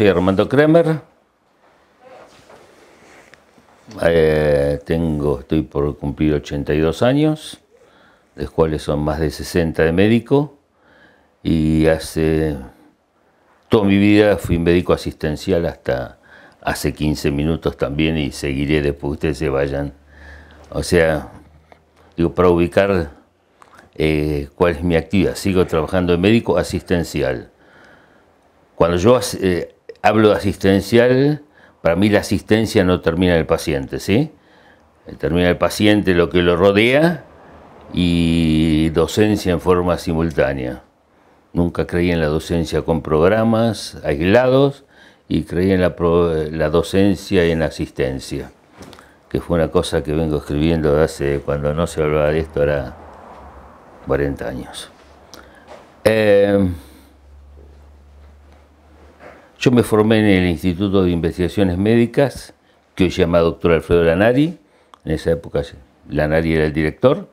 soy Armando Kremer. Eh, tengo, estoy por cumplir 82 años, de los cuales son más de 60 de médico. Y hace toda mi vida fui médico asistencial hasta hace 15 minutos también y seguiré después que ustedes se vayan. O sea, digo, para ubicar eh, cuál es mi actividad, sigo trabajando en médico asistencial. Cuando yo eh, hablo de asistencial, para mí la asistencia no termina en el paciente, ¿sí? Termina el paciente lo que lo rodea y docencia en forma simultánea. Nunca creí en la docencia con programas aislados y creí en la, docencia y en la asistencia, que fue una cosa que vengo escribiendo hace, cuando no se hablaba de esto, era 40 años. Eh, yo me formé en el Instituto de Investigaciones Médicas, que hoy se llama Doctor Alfredo Lanari, en esa época Lanari era el director.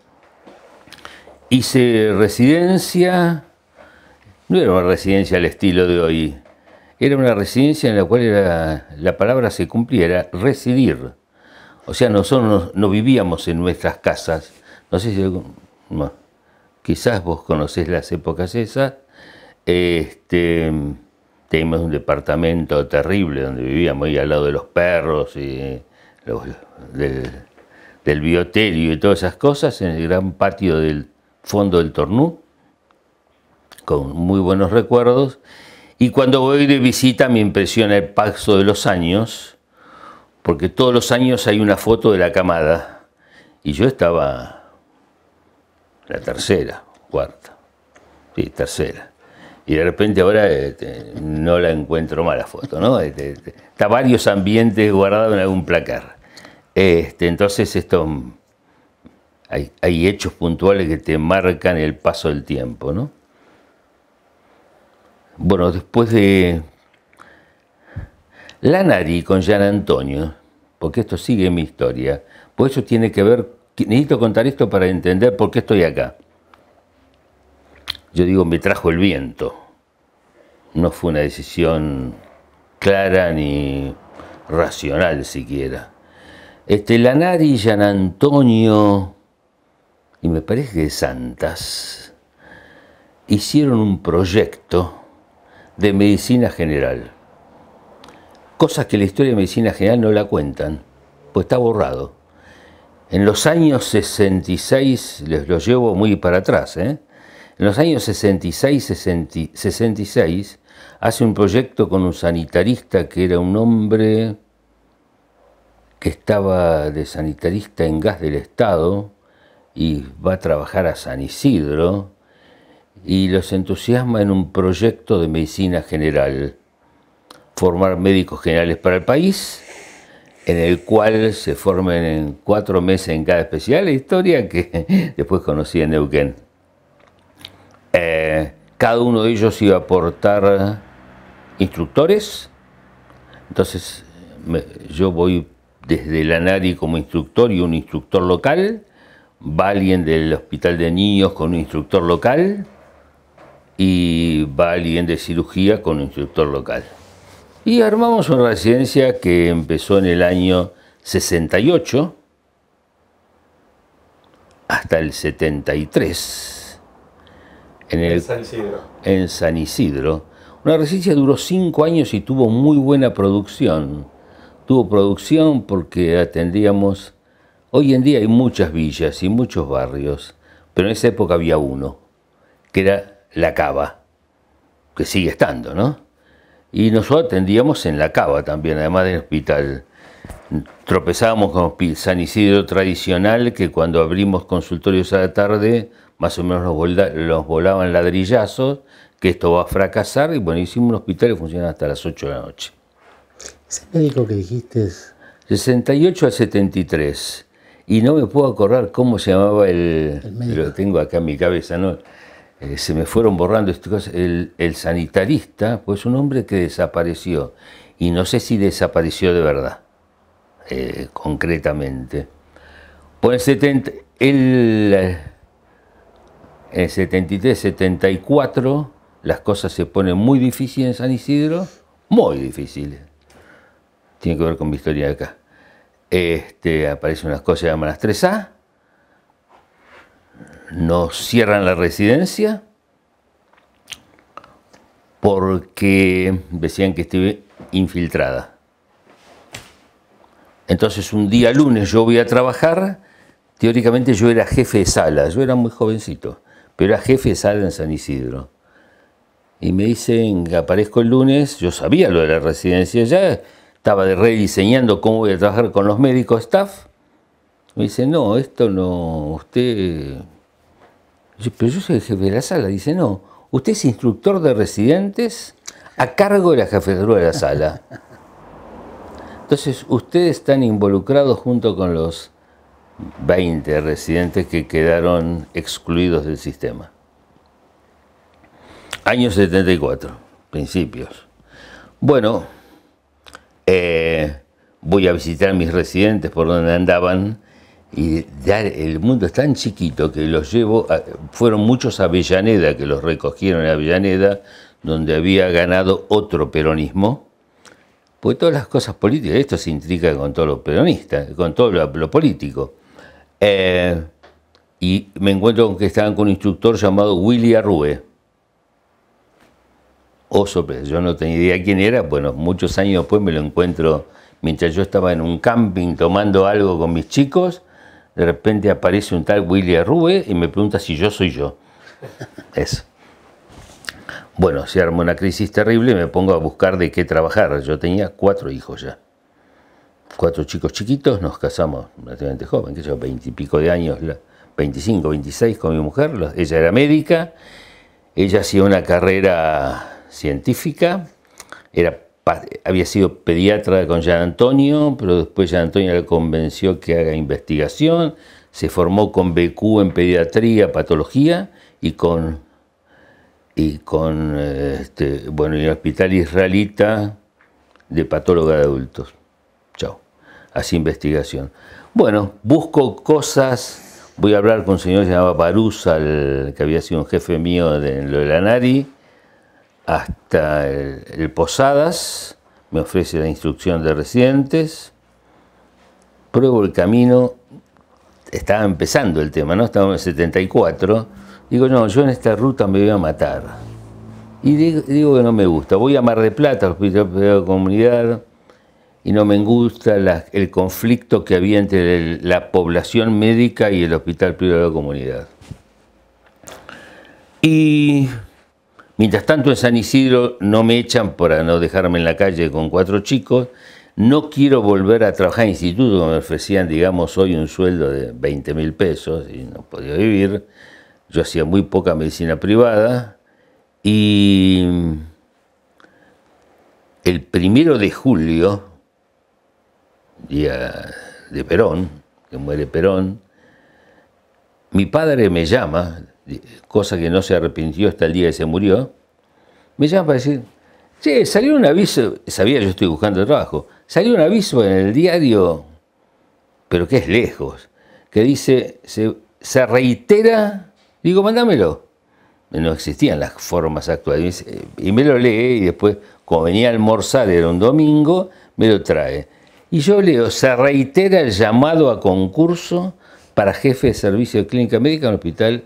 Hice residencia, no era una residencia al estilo de hoy, era una residencia en la cual la palabra se cumplía, era residir. O sea, nosotros no, vivíamos en nuestras casas. No sé si quizás vos conocés las épocas esas. Este, Teníamos un departamento terrible donde vivíamos ahí al lado de los perros y del, del biotelio y todas esas cosas en el gran patio del fondo del Tornú, con muy buenos recuerdos. Y cuando voy de visita me impresiona el paso de los años, porque todos los años hay una foto de la camada. Y yo estaba la tercera, cuarta, sí, tercera y de repente ahora este, no la encuentro más la foto, ¿no? Este, este, está varios ambientes guardados en algún placar. entonces esto, hay, hechos puntuales que te marcan el paso del tiempo, ¿no? Bueno, después de La Nari con Jean Antonio, porque esto sigue mi historia, por eso tiene que ver, necesito contar esto para entender por qué estoy acá yo digo, me trajo el viento. No fue una decisión clara ni racional siquiera. Este, y Antonio, y me parece que Santas, hicieron un proyecto de medicina general. Cosas que la historia de medicina general no la cuentan, pues está borrado. En los años 66, les lo llevo muy para atrás, ¿eh? En los años 66-66 hace un proyecto con un sanitarista que era un hombre que estaba de sanitarista en gas del Estado y va a trabajar a San Isidro y los entusiasma en un proyecto de medicina general, formar médicos generales para el país, en el cual se formen en cuatro meses en cada especial, historia que después conocí en Neuquén. Eh, cada uno de ellos iba a aportar instructores, entonces yo voy desde la NARI como instructor y un instructor local, va alguien del hospital de niños con un instructor local y va alguien de cirugía con un instructor local. Y armamos una residencia que empezó en el año 68 hasta el 73 en, San Isidro. en San Isidro. Una residencia duró cinco años y tuvo muy buena producción. Tuvo producción porque atendíamos... Hoy en día hay muchas villas y muchos barrios, pero en esa época había uno, que era La Cava, que sigue estando, ¿no? Y nosotros atendíamos en La Cava también, además del hospital. Tropezábamos con San Isidro tradicional, que cuando abrimos consultorios a la tarde más o menos los, volaban ladrillazos, que esto va a fracasar, y bueno, hicimos un hospital y funcionaba hasta las 8 de la noche. Ese médico que dijiste es... 68 al 73. Y no me puedo acordar cómo se llamaba el... el lo tengo acá en mi cabeza, ¿no? Eh, se me fueron borrando estas cosas. El, sanitarista, pues un hombre que desapareció. Y no sé si desapareció de verdad, eh, concretamente. Por el 70... El, en 73-74 las cosas se ponen muy difíciles en San Isidro, muy difíciles. Tiene que ver con mi historia de acá. Este, aparecen unas cosas llaman las 3A, nos cierran la residencia porque decían que estuve infiltrada. Entonces un día lunes yo voy a trabajar, teóricamente yo era jefe de sala, yo era muy jovencito pero era jefe de sala en San Isidro. Y me dicen que aparezco el lunes, yo sabía lo de la residencia ya, estaba de rediseñando cómo voy a trabajar con los médicos staff. Me dice, no, esto no, usted... pero yo soy el jefe de la sala. Dice, no, usted es instructor de residentes a cargo de la jefatura de la sala. Entonces, ustedes están involucrados junto con los 20 residentes que quedaron excluidos del sistema. Año 74, principios. Bueno, eh, voy a visitar a mis residentes por donde andaban y el mundo es tan chiquito que los llevo, fueron muchos a Avellaneda que los recogieron en Avellaneda, donde había ganado otro peronismo, Pues todas las cosas políticas, esto se intriga con todo lo peronista, con todo lo político. Eh, y me encuentro con que estaban con un instructor llamado Willy Arrube. oso, oh, yo no tenía idea quién era. Bueno, muchos años después me lo encuentro mientras yo estaba en un camping tomando algo con mis chicos. De repente aparece un tal Willy Arrube y me pregunta si yo soy yo. Eso. Bueno, se armó una crisis terrible y me pongo a buscar de qué trabajar. Yo tenía cuatro hijos ya cuatro chicos chiquitos, nos casamos relativamente joven, que yo, veintipico de años, 25, 26 con mi mujer, ella era médica, ella hacía una carrera científica, era, había sido pediatra con Jean Antonio, pero después Jean Antonio la convenció que haga investigación, se formó con BQ en pediatría, patología y con y con eh, este, bueno, el hospital israelita de patóloga de adultos hacia investigación. Bueno, busco cosas, voy a hablar con un señor que se llamaba Parusa, que había sido un jefe mío de, en lo de la Nari, hasta el, Posadas, me ofrece la instrucción de residentes, pruebo el camino, estaba empezando el tema, ¿no? Estábamos en 74, digo, no, yo en esta ruta me voy a matar. Y digo, que no me gusta, voy a Mar de Plata, al Hospital de la Comunidad, y no me gusta el conflicto que había entre la población médica y el hospital privado de la comunidad. Y mientras tanto en San Isidro no me echan para no dejarme en la calle con cuatro chicos, no quiero volver a trabajar en instituto, me ofrecían, digamos, hoy un sueldo de 20 mil pesos y no podía vivir. Yo hacía muy poca medicina privada y el primero de julio día de Perón, que muere Perón, mi padre me llama, cosa que no se arrepintió hasta el día que se murió, me llama para decir, che, salió un aviso, sabía yo estoy buscando trabajo, salió un aviso en el diario, pero que es lejos, que dice, se, se reitera, digo, mándamelo. No existían las formas actuales. Y me lo lee y después, como venía a almorzar, era un domingo, me lo trae. Y yo leo, se reitera el llamado a concurso para jefe de servicio de clínica médica en el hospital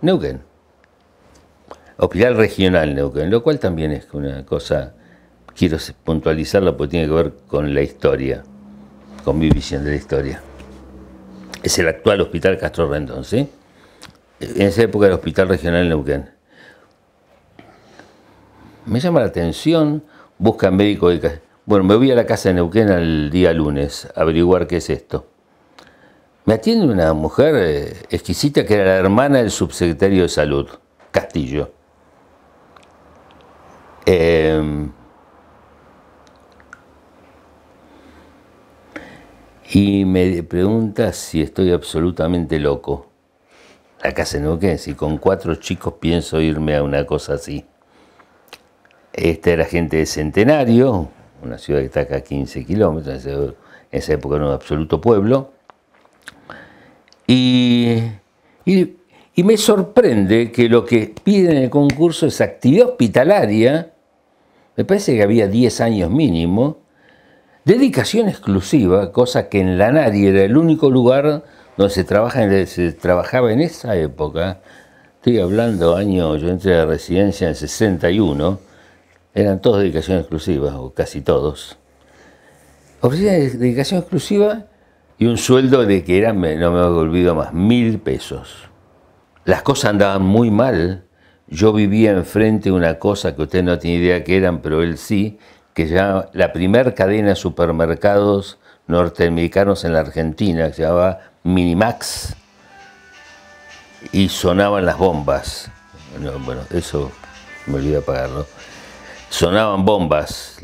Neuquén. Hospital regional Neuquén, lo cual también es una cosa, quiero puntualizarlo porque tiene que ver con la historia, con mi visión de la historia. Es el actual hospital Castro Rendón, ¿sí? En esa época era hospital regional Neuquén. Me llama la atención, buscan médico de bueno, me voy a la casa de Neuquén el día lunes a averiguar qué es esto. Me atiende una mujer eh, exquisita que era la hermana del subsecretario de Salud, Castillo. Eh, y me pregunta si estoy absolutamente loco. La casa de Neuquén, si con cuatro chicos pienso irme a una cosa así. Esta era gente de centenario, una ciudad que está acá a 15 kilómetros, en esa época era un absoluto pueblo. Y, me sorprende que lo que piden en el concurso es actividad hospitalaria, me parece que había 10 años mínimo, dedicación exclusiva, cosa que en la nadie era el único lugar donde se, trabaja, se trabajaba en esa época. Estoy hablando año, yo entré a la residencia en 61 eran todos dedicación exclusiva, o casi todos, de dedicación exclusiva y un sueldo de que eran, no me olvido más, mil pesos. Las cosas andaban muy mal. Yo vivía enfrente una cosa que usted no tiene idea que eran, pero él sí, que se la primer cadena de supermercados norteamericanos en la Argentina, que se llamaba Minimax, y sonaban las bombas. bueno, eso me olvidé apagarlo sonaban bombas.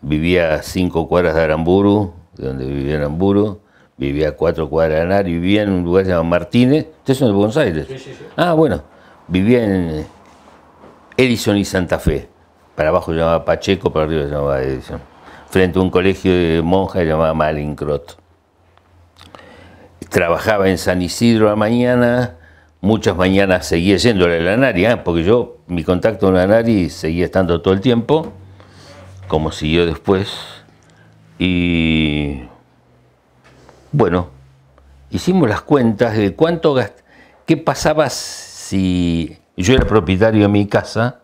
Vivía a cinco cuadras de Aramburu, de donde vivía Aramburu, vivía a cuatro cuadras de Anar, vivía en un lugar llamado Martínez. Ustedes son de Buenos Aires. Ah, bueno, vivía en eh, Edison y Santa Fe. Para abajo se llamaba Pacheco, para arriba se llamaba Edison. Frente a un colegio de monjas llamado Malincrot. Trabajaba en San Isidro a la mañana, muchas mañanas seguía yendo a la Nari, ¿eh? porque yo, mi contacto con la lanaria seguía estando todo el tiempo, como siguió después. Y bueno, hicimos las cuentas de cuánto gast... qué pasaba si yo era propietario de mi casa,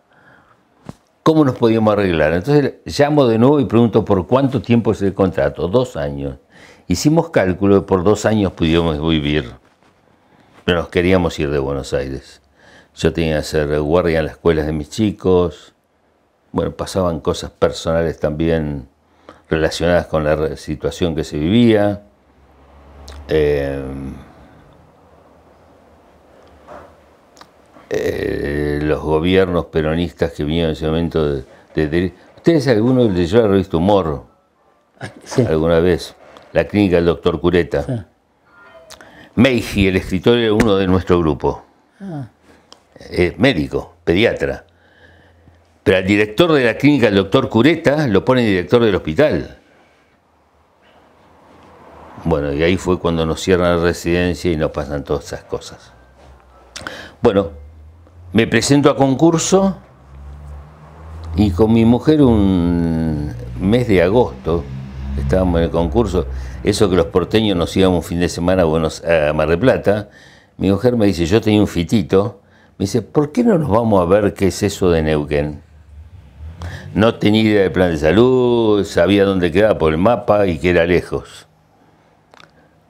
cómo nos podíamos arreglar. Entonces llamo de nuevo y pregunto por cuánto tiempo es el contrato, dos años. Hicimos cálculo de por dos años pudimos vivir. Pero nos queríamos ir de Buenos Aires. Yo tenía que hacer guardia en las escuelas de mis chicos. Bueno, pasaban cosas personales también relacionadas con la situación que se vivía. Eh, eh, los gobiernos peronistas que vinieron en ese momento de, de, de ¿Ustedes alguno leyó la revista Humor? ¿Alguna vez? La clínica del doctor Cureta. Meiji, el escritor, era uno de nuestro grupo. Ah. médico, pediatra. Pero al director de la clínica, el doctor Cureta, lo pone director del hospital. Bueno, y ahí fue cuando nos cierran la residencia y nos pasan todas esas cosas. Bueno, me presento a concurso y con mi mujer un mes de agosto, estábamos en el concurso, eso que los porteños nos íbamos un fin de semana a, Buenos, a Mar del Plata, mi mujer me dice, yo tenía un fitito, me dice, ¿por qué no nos vamos a ver qué es eso de Neuquén? No tenía idea del plan de salud, sabía dónde quedaba por el mapa y que era lejos.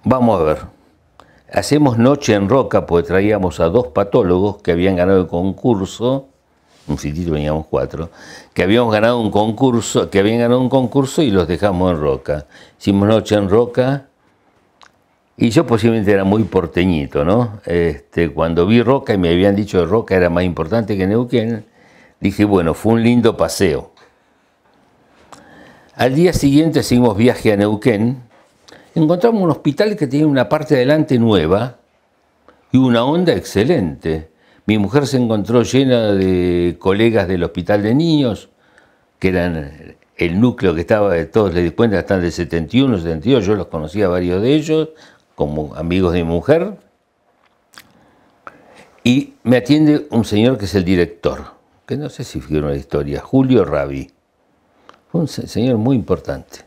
Vamos a ver. Hacemos noche en roca porque traíamos a dos patólogos que habían ganado el concurso un sitio veníamos cuatro, que habíamos ganado un concurso, que habían ganado un concurso y los dejamos en Roca. Hicimos noche en Roca y yo posiblemente era muy porteñito, ¿no? Este, cuando vi Roca y me habían dicho que Roca era más importante que Neuquén, dije, bueno, fue un lindo paseo. Al día siguiente seguimos viaje a Neuquén, encontramos un hospital que tenía una parte adelante nueva y una onda excelente. Mi mujer se encontró llena de colegas del hospital de niños, que eran el núcleo que estaba de todos, les di cuenta, están del 71, 72, yo los conocía varios de ellos, como amigos de mi mujer. Y me atiende un señor que es el director, que no sé si figura la historia, Julio Rabi. Fue un señor muy importante.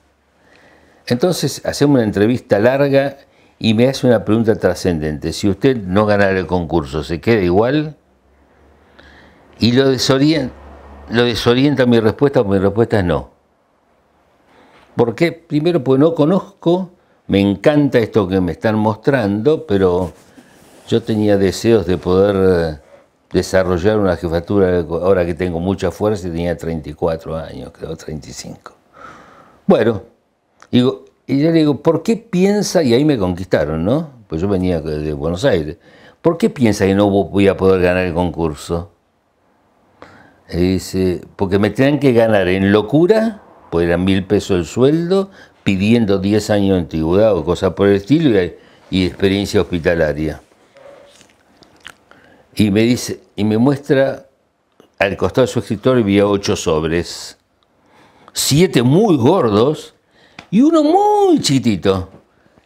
Entonces hacemos una entrevista larga y me hace una pregunta trascendente. Si usted no ganara el concurso, ¿se queda igual? Y lo desorienta, lo desorienta mi respuesta o mi respuesta es no. ¿Por qué? Primero pues no conozco, me encanta esto que me están mostrando, pero yo tenía deseos de poder eh, desarrollar una jefatura, ahora que tengo mucha fuerza y tenía 34 años, creo 35. Bueno, digo, y yo le digo, ¿por qué piensa? Y ahí me conquistaron, ¿no? Pues yo venía de Buenos Aires. ¿Por qué piensa que no voy a poder ganar el concurso? Y dice, porque me tenían que ganar en locura, pues eran mil pesos el sueldo, pidiendo 10 años de antigüedad o cosas por el estilo y, y, experiencia hospitalaria. Y me dice, y me muestra al costado de su escritorio había ocho sobres, siete muy gordos y uno muy chiquitito.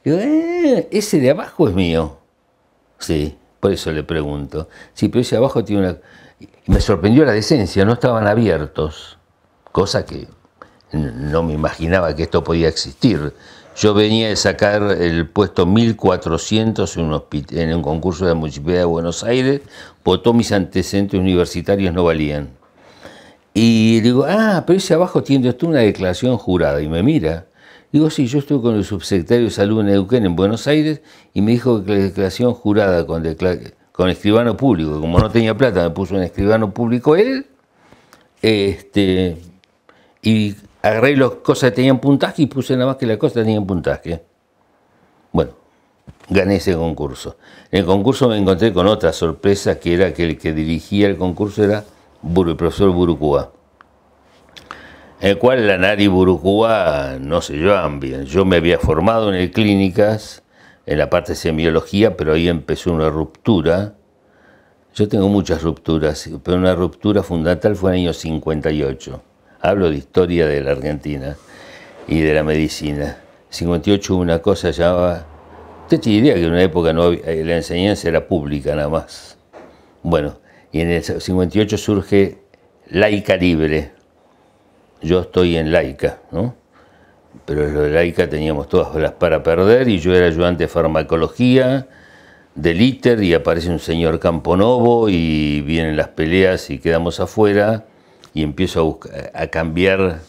Digo, eh, ese de abajo es mío. Sí, por eso le pregunto. Sí, pero ese de abajo tiene una... Me sorprendió la decencia, no estaban abiertos, cosa que no me imaginaba que esto podía existir. Yo venía de sacar el puesto 1400 en un, concurso de la Municipalidad de Buenos Aires, votó mis antecedentes universitarios, no valían. Y digo, ah, pero ese abajo tiene esto una declaración jurada. Y me mira, Digo, sí, yo estuve con el subsecretario de Salud en Neuquén, en Buenos Aires, y me dijo que la declaración jurada con, escribano público, como no tenía plata, me puso un escribano público él, este, y agarré las cosas que tenían puntaje y puse nada más que las cosas que tenían puntaje. Bueno, gané ese concurso. En el concurso me encontré con otra sorpresa, que era que el que dirigía el concurso era el profesor Burucúa en el cual la Nari no sé yo, bien. Yo me había formado en el Clínicas, en la parte de semiología, pero ahí empezó una ruptura. Yo tengo muchas rupturas, pero una ruptura fundamental fue en el año 58. Hablo de historia de la Argentina y de la medicina. 58 una cosa llamada... Usted te diría que en una época no eh, la enseñanza era pública nada más. Bueno, y en el 58 surge Laica Libre, yo estoy en laica, ¿no? Pero en lo de laica teníamos todas las para perder y yo era ayudante de farmacología del ITER y aparece un señor Camponovo y vienen las peleas y quedamos afuera y empiezo a, cambiar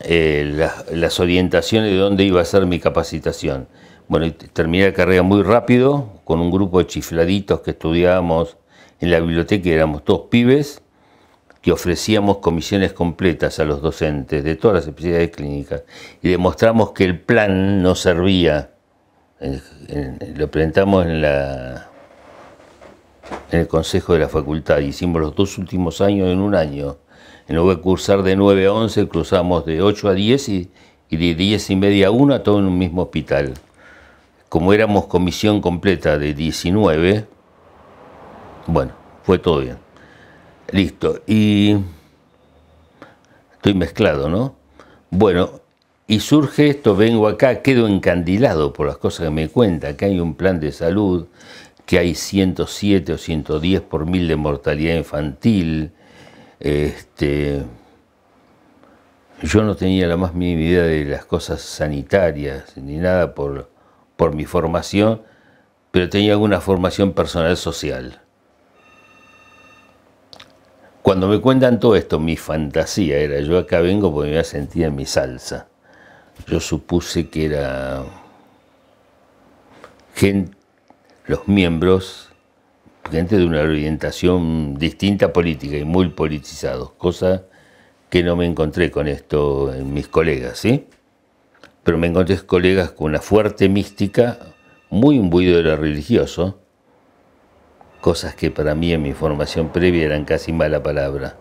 eh, las, orientaciones de dónde iba a ser mi capacitación. Bueno, terminé la carrera muy rápido con un grupo de chifladitos que estudiábamos en la biblioteca, éramos todos pibes y ofrecíamos comisiones completas a los docentes de todas las especialidades clínicas y demostramos que el plan no servía. lo presentamos en, la, en el Consejo de la Facultad, y hicimos los dos últimos años en un año. En lugar de cursar de 9 a 11, cruzamos de 8 a 10 y, de 10 y media a 1 a todo en un mismo hospital. Como éramos comisión completa de 19, bueno, fue todo bien. Listo. Y estoy mezclado, ¿no? Bueno, y surge esto, vengo acá, quedo encandilado por las cosas que me cuenta, que hay un plan de salud, que hay 107 o 110 por mil de mortalidad infantil. Este, yo no tenía la más mínima idea de las cosas sanitarias ni nada por, por mi formación, pero tenía alguna formación personal social. Cuando me cuentan todo esto, mi fantasía era, yo acá vengo porque me voy en mi salsa. Yo supuse que eran gente, los miembros, gente de una orientación distinta política y muy politizados, cosa que no me encontré con esto en mis colegas, ¿sí? Pero me encontré colegas con una fuerte mística, muy imbuido de lo religioso, cosas que para mí en mi formación previa eran casi mala palabra.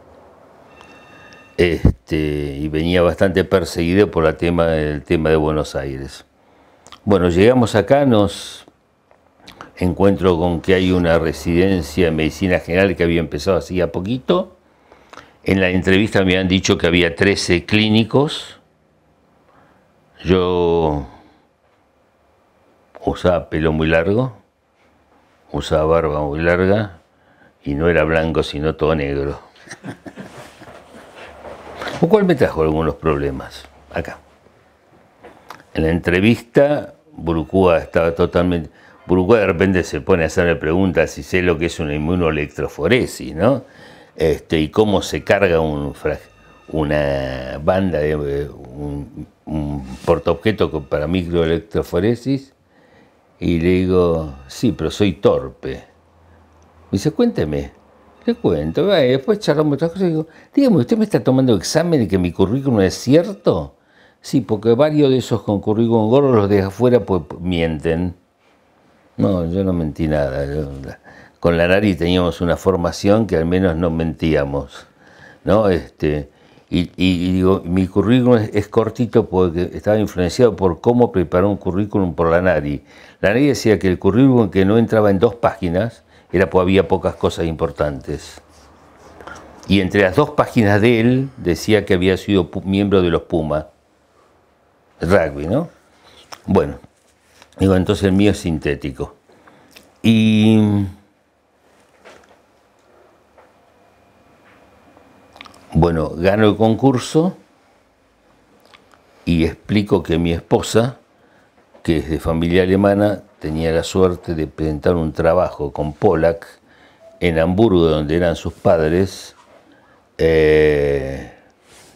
Este, y venía bastante perseguido por la tema, el tema de Buenos Aires. Bueno, llegamos acá, nos encuentro con que hay una residencia en medicina general que había empezado así poquito. En la entrevista me han dicho que había 13 clínicos. Yo usaba pelo muy largo, usaba barba muy larga y no era blanco sino todo negro. Lo cual me trajo algunos problemas acá. En la entrevista, Burucúa estaba totalmente... Burucúa de repente se pone a hacerle preguntas si sé lo que es una inmunoelectroforesis, ¿no? Este, y cómo se carga un, una banda, de, un, un para microelectroforesis y le digo, sí, pero soy torpe. Me dice, cuénteme. Le cuento, y después charlamos otras cosas digo, dígame, ¿usted me está tomando examen de que mi currículum es cierto? Sí, porque varios de esos con currículum gordo los de afuera pues mienten. No, yo no mentí nada. con la nariz teníamos una formación que al menos no mentíamos. ¿no? Este, y, y, digo, mi currículum es, cortito porque estaba influenciado por cómo preparar un currículum por la Nari. La ley decía que el currículum que no entraba en dos páginas era porque había pocas cosas importantes. Y entre las dos páginas de él decía que había sido miembro de los Pumas. Rugby, ¿no? Bueno, digo, entonces el mío es sintético. Y. Bueno, gano el concurso y explico que mi esposa que es de familia alemana, tenía la suerte de presentar un trabajo con Pollack en Hamburgo, donde eran sus padres, eh,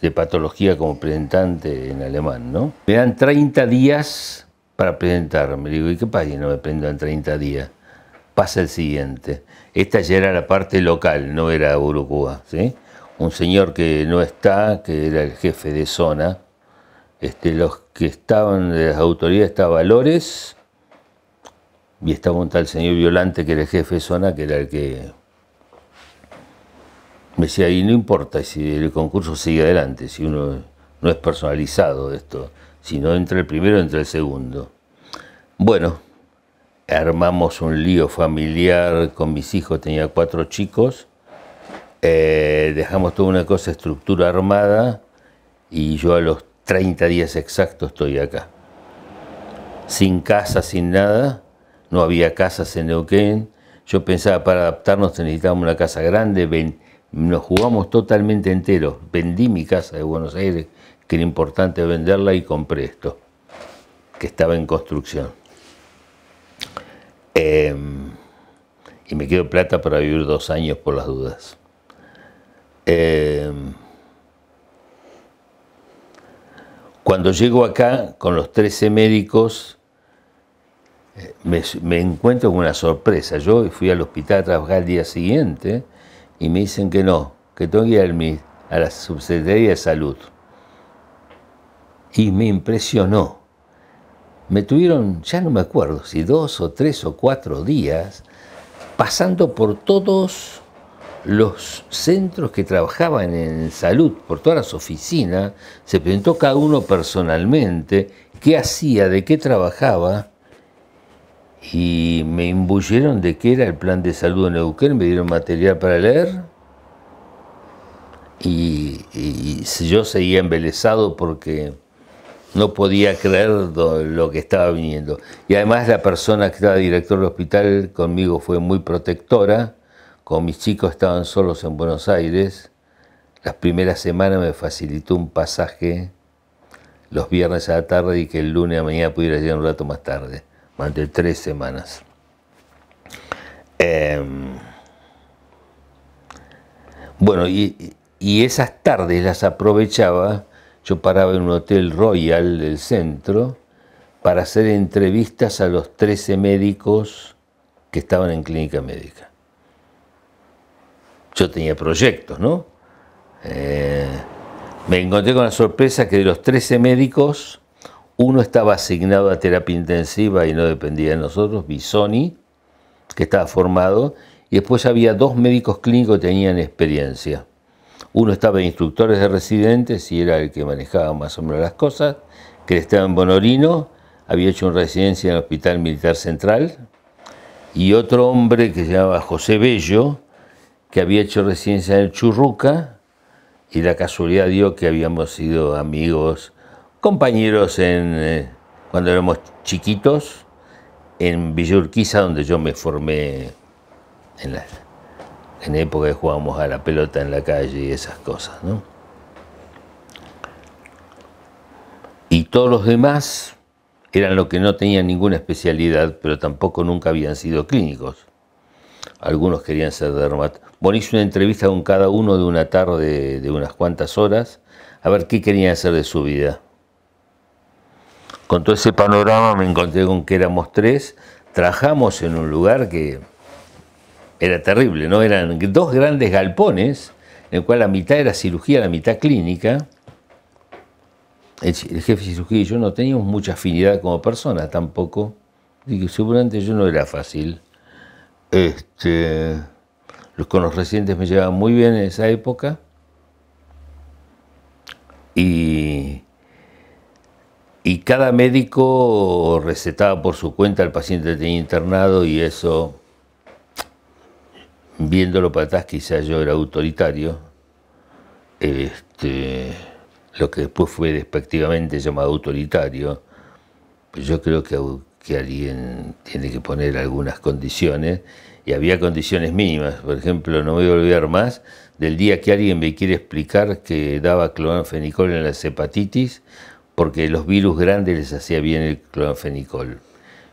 de patología como presentante en alemán. ¿no? Me dan 30 días para presentarme. me digo, ¿y qué pasa no me prendan 30 días? Pasa el siguiente. Esta ya era la parte local, no era Uruguay. Un señor que no está, que era el jefe de zona, este, los que estaban de las autoridades estaba Valores y estaba un tal señor Violante que era el jefe de zona, que era el que me decía, y no importa si el concurso sigue adelante, si uno no es personalizado esto, si no entra el primero, entra el segundo. Bueno, armamos un lío familiar con mis hijos, tenía cuatro chicos, eh, dejamos toda una cosa estructura armada y yo a los 30 días exactos estoy acá. Sin casa, sin nada, no había casas en Neuquén. Yo pensaba, para adaptarnos necesitábamos una casa grande, nos jugamos totalmente enteros. Vendí mi casa de Buenos Aires, que era importante venderla, y compré esto, que estaba en construcción. Em, y me quedo plata para vivir dos años por las dudas. Em, Cuando llego acá con los 13 médicos, eh, me, encuentro con una sorpresa. Yo fui al hospital a trabajar el día siguiente y me dicen que no, que tengo que ir a la Subsecretaría de Salud. Y me impresionó. Me tuvieron, ya no me acuerdo, si dos o tres o cuatro días, pasando por todos los centros que trabajaban en salud por todas las oficinas, se presentó cada uno personalmente qué hacía, de qué trabajaba, y me imbuyeron de qué era el plan de salud en Neuquén, me dieron material para leer, y, y yo seguía embelesado porque no podía creer lo que estaba viniendo. Y además la persona que estaba director del hospital conmigo fue muy protectora, como mis chicos estaban solos en Buenos Aires, las primeras semanas me facilitó un pasaje los viernes a la tarde y que el lunes a la mañana pudiera llegar un rato más tarde, durante tres semanas. Em, bueno, y, y, esas tardes las aprovechaba, yo paraba en un hotel Royal del centro para hacer entrevistas a los 13 médicos que estaban en clínica médica yo tenía proyectos, ¿no? Eh, me encontré con la sorpresa que de los 13 médicos, uno estaba asignado a terapia intensiva y no dependía de nosotros, Bisoni, que estaba formado, y después había dos médicos clínicos que tenían experiencia. Uno estaba en instructores de residentes y era el que manejaba más o menos las cosas. que estaba en Bonorino había hecho una residencia en el Hospital Militar Central. Y otro hombre que se llamaba José Bello que había hecho residencia en Churruca y la casualidad dio que habíamos sido amigos, compañeros en, eh, cuando éramos chiquitos en Villurquiza, donde yo me formé en la, en época que jugábamos a la pelota en la calle y esas cosas. ¿no? Y todos los demás eran los que no tenían ninguna especialidad, pero tampoco nunca habían sido clínicos. Algunos querían ser dermatólogos, bueno, hice una entrevista con cada uno de una tarde de unas cuantas horas, a ver qué querían hacer de su vida. Con todo ese panorama me encontré con que éramos tres, trabajamos en un lugar que era terrible, ¿no? Eran dos grandes galpones, en el cual la mitad era cirugía, la mitad clínica. El, jefe de cirugía y yo no teníamos mucha afinidad como personas tampoco. Y seguramente yo no era fácil. Este con los recientes me llevaban muy bien en esa época. Y, cada médico recetaba por su cuenta al paciente que tenía internado y eso, viéndolo para atrás, quizás yo era autoritario. Este, lo que después fue despectivamente llamado autoritario. Pues yo creo que, que alguien tiene que poner algunas condiciones y había condiciones mínimas. Por ejemplo, no voy a olvidar más del día que alguien me quiere explicar que daba clonfenicol en la hepatitis porque los virus grandes les hacía bien el clonfenicol.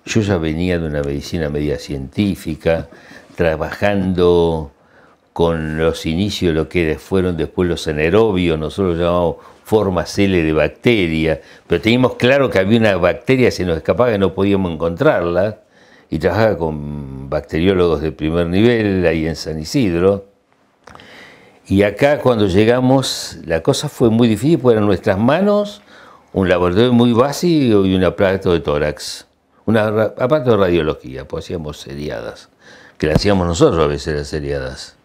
Yo ya venía de una medicina media científica, trabajando con los inicios de lo que fueron después los anaerobios, nosotros llamamos forma L de bacteria, pero teníamos claro que había una bacteria, se nos escapaba y no podíamos encontrarla y trabajaba con bacteriólogos de primer nivel ahí en San Isidro. Y acá cuando llegamos la cosa fue muy difícil, porque nuestras manos, un laboratorio muy básico y un aparato de tórax, un aparato de radiología, pues hacíamos seriadas, que las hacíamos nosotros a veces las seriadas.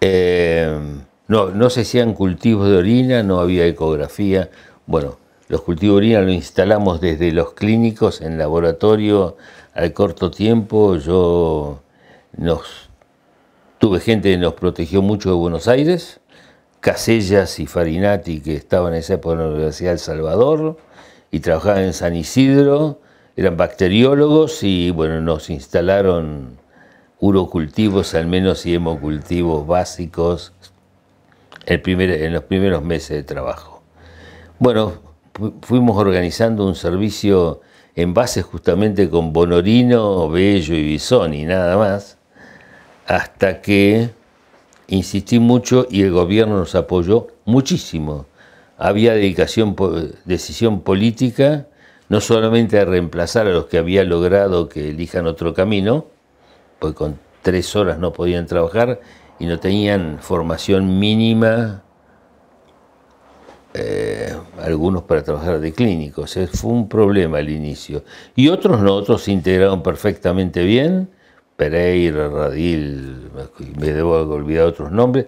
Eh, no, no se hacían cultivos de orina, no había ecografía. Bueno, los cultivos de orina los instalamos desde los clínicos en laboratorio al corto tiempo yo nos tuve gente que nos protegió mucho de Buenos Aires, Casellas y Farinati que estaban en esa época en la Universidad del Salvador y trabajaban en San Isidro, eran bacteriólogos y bueno, nos instalaron urocultivos, al menos y hemocultivos básicos en los primeros meses de trabajo. Bueno, fuimos organizando un servicio en base justamente con Bonorino, Bello y Bisoni, nada más, hasta que insistí mucho y el gobierno nos apoyó muchísimo. Había dedicación, decisión política, no solamente a reemplazar a los que había logrado que elijan otro camino, porque con tres horas no podían trabajar y no tenían formación mínima eh, algunos para trabajar de clínicos. Eh, fue un problema al inicio. Y otros no, otros se integraron perfectamente bien. Pereira, Radil, me debo olvidar otros nombres.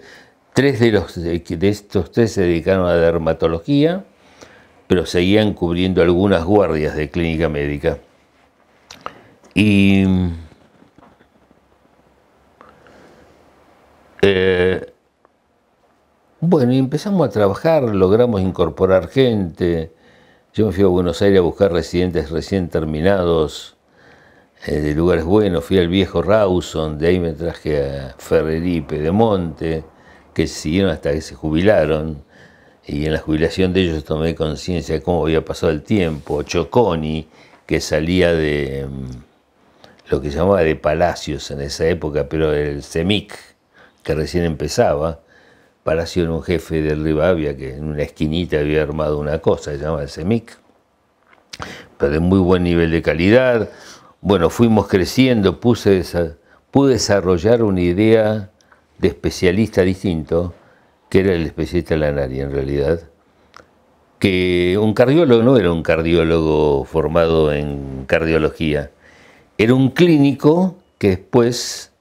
Tres de, los, de estos tres se dedicaron a dermatología, pero seguían cubriendo algunas guardias de clínica médica. Y eh, bueno, y empezamos a trabajar, logramos incorporar gente. Yo me fui a Buenos Aires a buscar residentes recién terminados eh, de lugares buenos. Fui al viejo Rawson, de ahí me traje a Ferreri y Pedemonte, que siguieron hasta que se jubilaron. Y en la jubilación de ellos tomé conciencia de cómo había pasado el tiempo. Choconi, que salía de mm, lo que se llamaba de Palacios en esa época, pero el CEMIC, e que recién empezaba sido un jefe del Rivadavia que en una esquinita había armado una cosa, se llama el CEMIC, e pero de muy buen nivel de calidad. Bueno, fuimos creciendo, puse, pude desarrollar una idea de especialista distinto, que era el especialista de la nariz en realidad, que un cardiólogo no era un cardiólogo formado en cardiología, era un clínico que después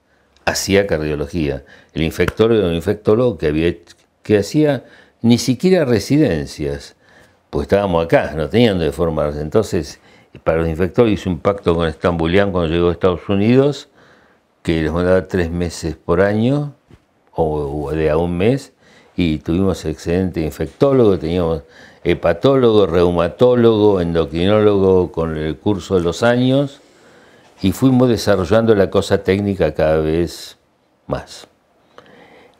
hacía cardiología. El infectólogo era un infectólogo que, había, que hacía ni siquiera residencias, pues estábamos acá, no tenían de formarse. Entonces, para los infectólogos hice un pacto con Estambulián cuando llegó a Estados Unidos, que les mandaba tres meses por año, o de a un mes, y tuvimos excelente infectólogo, teníamos hepatólogo, reumatólogo, endocrinólogo con el curso de los años, y fuimos desarrollando la cosa técnica cada vez más.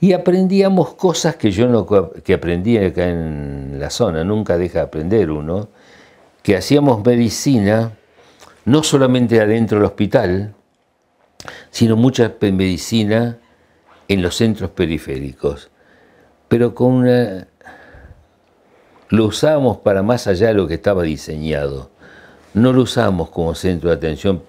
Y aprendíamos cosas que yo no que aprendí acá en la zona, nunca deja de aprender uno, que hacíamos medicina no solamente adentro del hospital, sino mucha medicina en los centros periféricos, pero con una lo usábamos para más allá de lo que estaba diseñado. No lo usábamos como centro de atención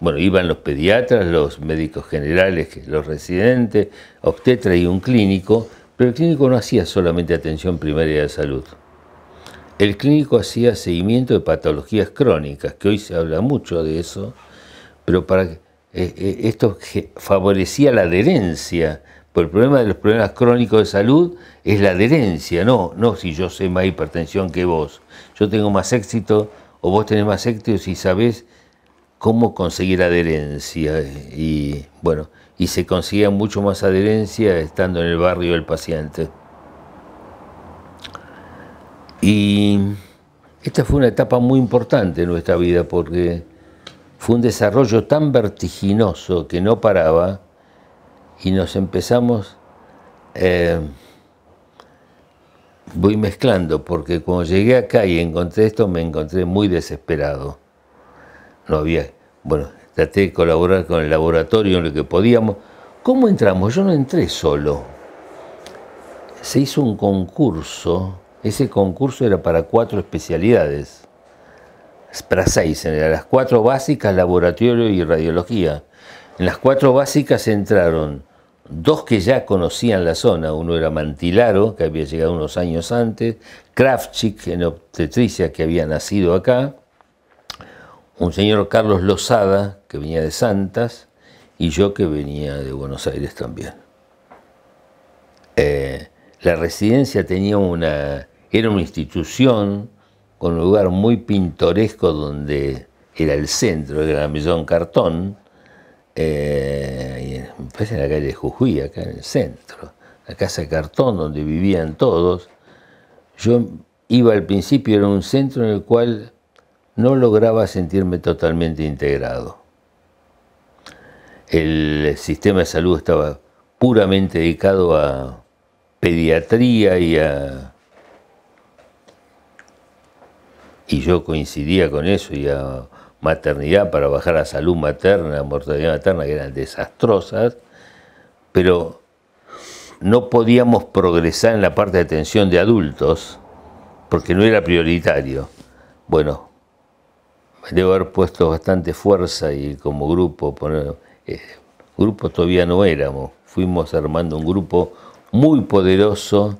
bueno, iban los pediatras, los médicos generales, los residentes, obstetra y un clínico, pero el clínico no hacía solamente atención primaria de salud. El clínico hacía seguimiento de patologías crónicas, que hoy se habla mucho de eso, pero para eh, eh, esto favorecía la adherencia, Por el problema de los problemas crónicos de salud es la adherencia, no, no si yo sé más hipertensión que vos, yo tengo más éxito o vos tenés más éxito si sabés cómo conseguir adherencia eh, y bueno, y se conseguía mucho más adherencia estando en el barrio del paciente. Y esta fue una etapa muy importante en nuestra vida porque fue un desarrollo tan vertiginoso que no paraba y nos empezamos, eh, voy mezclando, porque cuando llegué acá y encontré esto me encontré muy desesperado no había. Bueno, traté de colaborar con el laboratorio en lo que podíamos. ¿Cómo entramos? Yo no entré solo. Se hizo un concurso. Ese concurso era para cuatro especialidades. Para seis, eran las cuatro básicas, laboratorio y radiología. En las cuatro básicas entraron dos que ya conocían la zona. Uno era Mantilaro, que había llegado unos años antes, Kravchik en obstetricia, que había nacido acá, un señor Carlos Lozada, que venía de Santas, y yo que venía de Buenos Aires también. Eh, la residencia tenía una, era una institución con un lugar muy pintoresco donde era el centro, era la Millón Cartón, en eh, la calle Jujuy, acá en el centro, la casa de cartón donde vivían todos. Yo iba al principio, era un centro en el cual no lograba sentirme totalmente integrado. El sistema de salud estaba puramente dedicado a pediatría y a... Y yo coincidía con eso y a maternidad para bajar la salud materna, mortalidad materna, que eran desastrosas, pero no podíamos progresar en la parte de atención de adultos porque no era prioritario. Bueno, debo haber puesto bastante fuerza y como grupo, eh, grupo todavía no éramos, fuimos armando un grupo muy poderoso.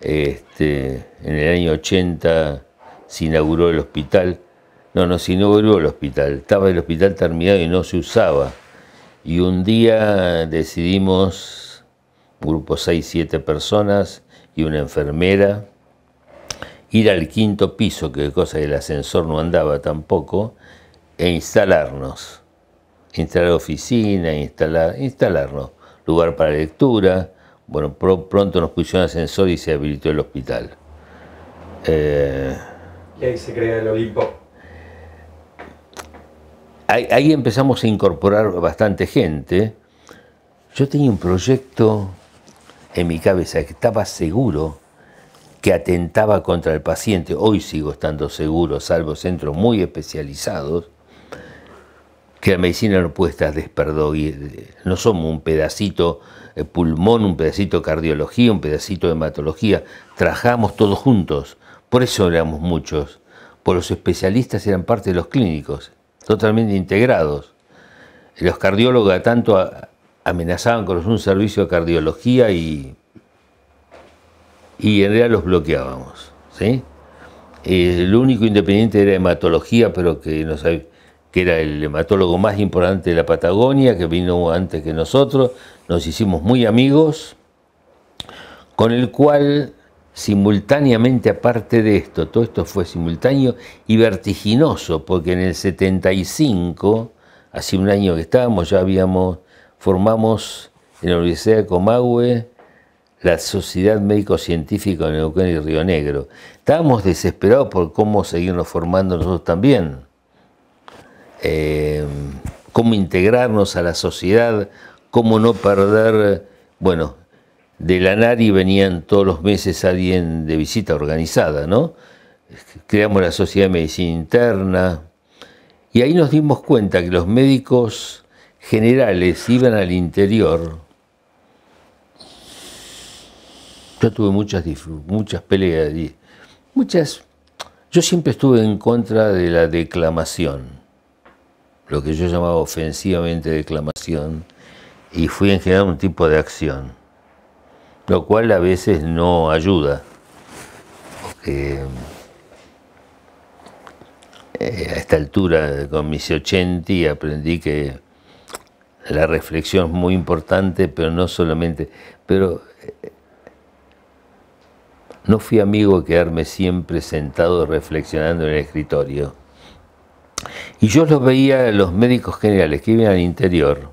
Este, en el año 80 se inauguró el hospital. No, no se inauguró el hospital, estaba el hospital terminado y no se usaba. Y un día decidimos, grupo 6, 7 personas y una enfermera, ir al quinto piso, que cosa que el ascensor no andaba tampoco, e instalarnos. Instalar oficina, instalar, instalarnos. Lugar para lectura. Bueno, pronto nos pusieron ascensor y se habilitó el hospital. Eh, y ahí se crea el Olimpo. ahí empezamos a incorporar bastante gente. Yo tenía un proyecto en mi cabeza que estaba seguro que atentaba contra el paciente, hoy sigo estando seguro, salvo centros muy especializados, que la medicina no puede estar eh, No somos un pedacito eh, pulmón, un pedacito cardiología, un pedacito hematología. Trabajamos todos juntos. Por eso éramos muchos. Por los especialistas eran parte de los clínicos, totalmente integrados. Los cardiólogos tanto amenazaban con un servicio de cardiología y y en realidad los bloqueábamos. ¿sí? el eh, único independiente era hematología, pero que, no que era el hematólogo más importante de la Patagonia, que vino antes que nosotros, nos hicimos muy amigos, con el cual simultáneamente, aparte de esto, todo esto fue simultáneo y vertiginoso, porque en el 75, hace un año que estábamos, ya habíamos, formamos en la Universidad de Comahue la Sociedad Médico-Científica de Neuquén y Río Negro. Estábamos desesperados por cómo seguirnos formando nosotros también, eh, cómo integrarnos a la sociedad, cómo no perder, bueno, de la NARI venían todos los meses alguien de visita organizada, ¿no? Creamos la Sociedad de Medicina Interna y ahí nos dimos cuenta que los médicos generales iban al interior Yo tuve muchas, muchas peleas, muchas... Yo siempre estuve en contra de la declamación, lo que yo llamaba ofensivamente declamación, y fui en general un tipo de acción, lo cual a veces no ayuda. Eh, a esta altura, con mis 80, aprendí que la reflexión es muy importante, pero no solamente, pero eh, no fui amigo de quedarme siempre sentado reflexionando en el escritorio. Y yo los veía los médicos generales que iban al interior.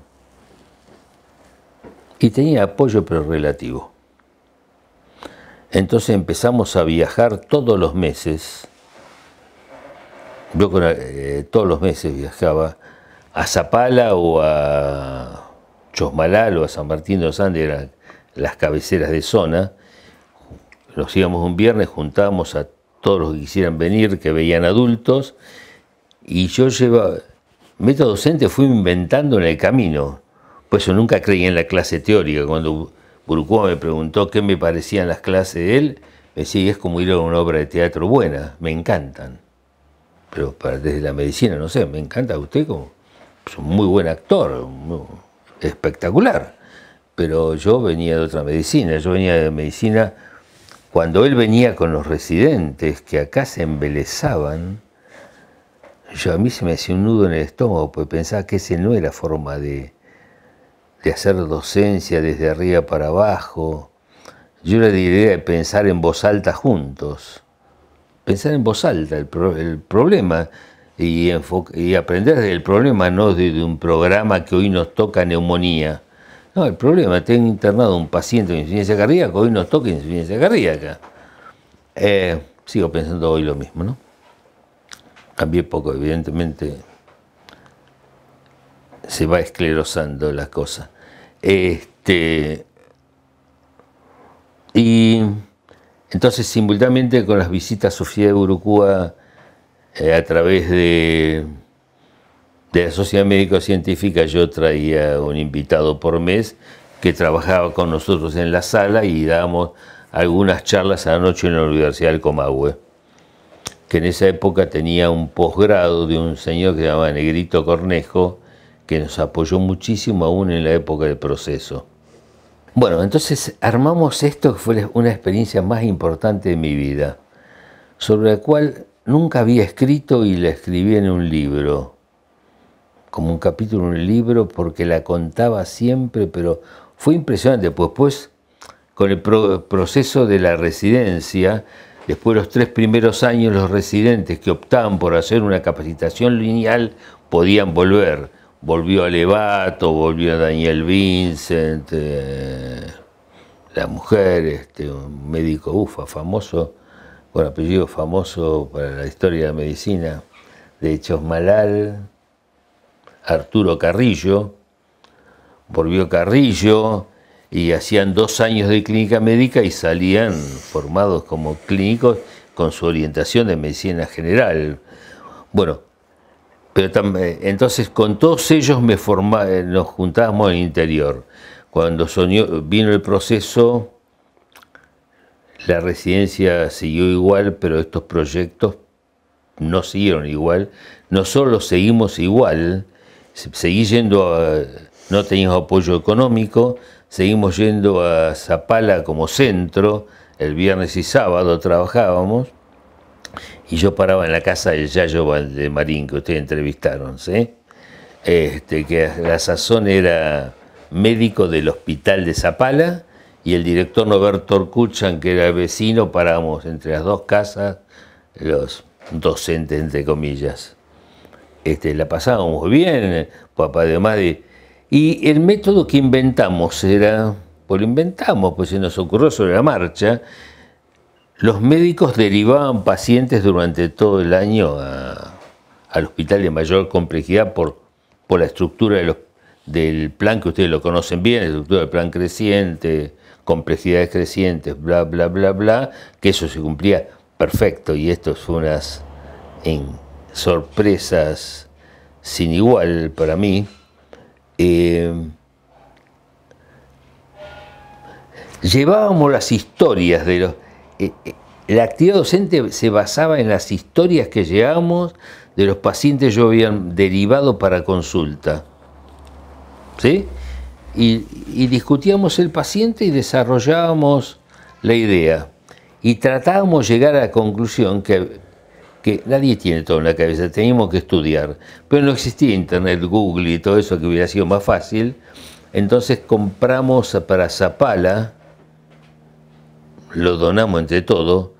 Y tenía apoyo pero relativo. Entonces empezamos a viajar todos los meses. Yo eh, todos los meses viajaba a Zapala o a Chosmalal o a San Martín de los Andes, eran las cabeceras de zona nos íbamos un viernes, juntábamos a todos los que quisieran venir, que veían adultos, y yo llevaba, método docente fui inventando en el camino, pues yo nunca creí en la clase teórica, cuando Burucúa me preguntó qué me parecían las clases de él, me decía, es como ir a una obra de teatro buena, me encantan, pero para, desde la medicina, no sé, me encanta usted como, es un muy buen actor, espectacular, pero yo venía de otra medicina, yo venía de medicina cuando él venía con los residentes que acá se embelezaban, yo a mí se me hacía un nudo en el estómago, porque pensaba que ese no era forma de, hacer docencia desde arriba para abajo. Yo era de idea de pensar en voz alta juntos, pensar en voz alta el, problema y, aprender del problema, no de un programa que hoy nos toca neumonía el problema, tengo internado un paciente con insuficiencia cardíaca, hoy nos toca insuficiencia cardíaca. Eh, sigo pensando hoy lo mismo, ¿no? Cambié poco, evidentemente se va esclerosando la cosa. Este, y entonces simultáneamente con las visitas a Sofía de Uruguay eh, a través de de la Sociedad Médico Científica yo traía un invitado por mes que trabajaba con nosotros en la sala y dábamos algunas charlas a la noche en la Universidad del Comahue, que en esa época tenía un posgrado de un señor que se llamaba Negrito Cornejo, que nos apoyó muchísimo aún en la época del proceso. Bueno, entonces armamos esto que fue una experiencia más importante de mi vida, sobre la cual nunca había escrito y la escribí en un libro como un capítulo en un libro porque la contaba siempre, pero fue impresionante. Pues, pues con el proceso de la residencia, después de los tres primeros años, los residentes que optaban por hacer una capacitación lineal podían volver. Volvió a Levato, volvió a Daniel Vincent, eh, la mujer, este, un médico ufa, famoso, con apellido famoso para la historia de la medicina, de Hechos Malal, Arturo Carrillo, volvió Carrillo y hacían dos años de clínica médica y salían formados como clínicos con su orientación de medicina general. Bueno, pero también, eh, entonces con todos ellos me forma, eh, nos juntábamos en interior. Cuando vino el proceso, la residencia siguió igual, pero estos proyectos no siguieron igual. Nosotros seguimos igual, seguí yendo no teníamos apoyo económico, seguimos yendo a Zapala como centro, el viernes y sábado trabajábamos, y yo paraba en la casa del Yayo Marín que ustedes entrevistaron, ¿sí? Este, que la sazón era médico del hospital de Zapala, y el director Roberto Orcuchan, que era vecino, parábamos entre las dos casas, los docentes, entre comillas este, la pasábamos bien, papá de... madre Y el método que inventamos era, pues lo inventamos, pues se nos ocurrió sobre la marcha, los médicos derivaban pacientes durante todo el año al hospital de mayor complejidad por, por la estructura de los, del plan, que ustedes lo conocen bien, la estructura del plan creciente, complejidades crecientes, bla, bla, bla, bla, que eso se cumplía perfecto y esto es unas... En, sorpresas sin igual para mí. Eh, llevábamos las historias de los... Eh, eh, la actividad docente se basaba en las historias que llevábamos de los pacientes que yo habían derivado para consulta. ¿Sí? Y, y discutíamos el paciente y desarrollábamos la idea. Y tratábamos de llegar a la conclusión que nadie tiene todo en la cabeza, teníamos que estudiar, pero no existía Internet, Google y todo eso que hubiera sido más fácil, entonces compramos para Zapala, lo donamos entre todos,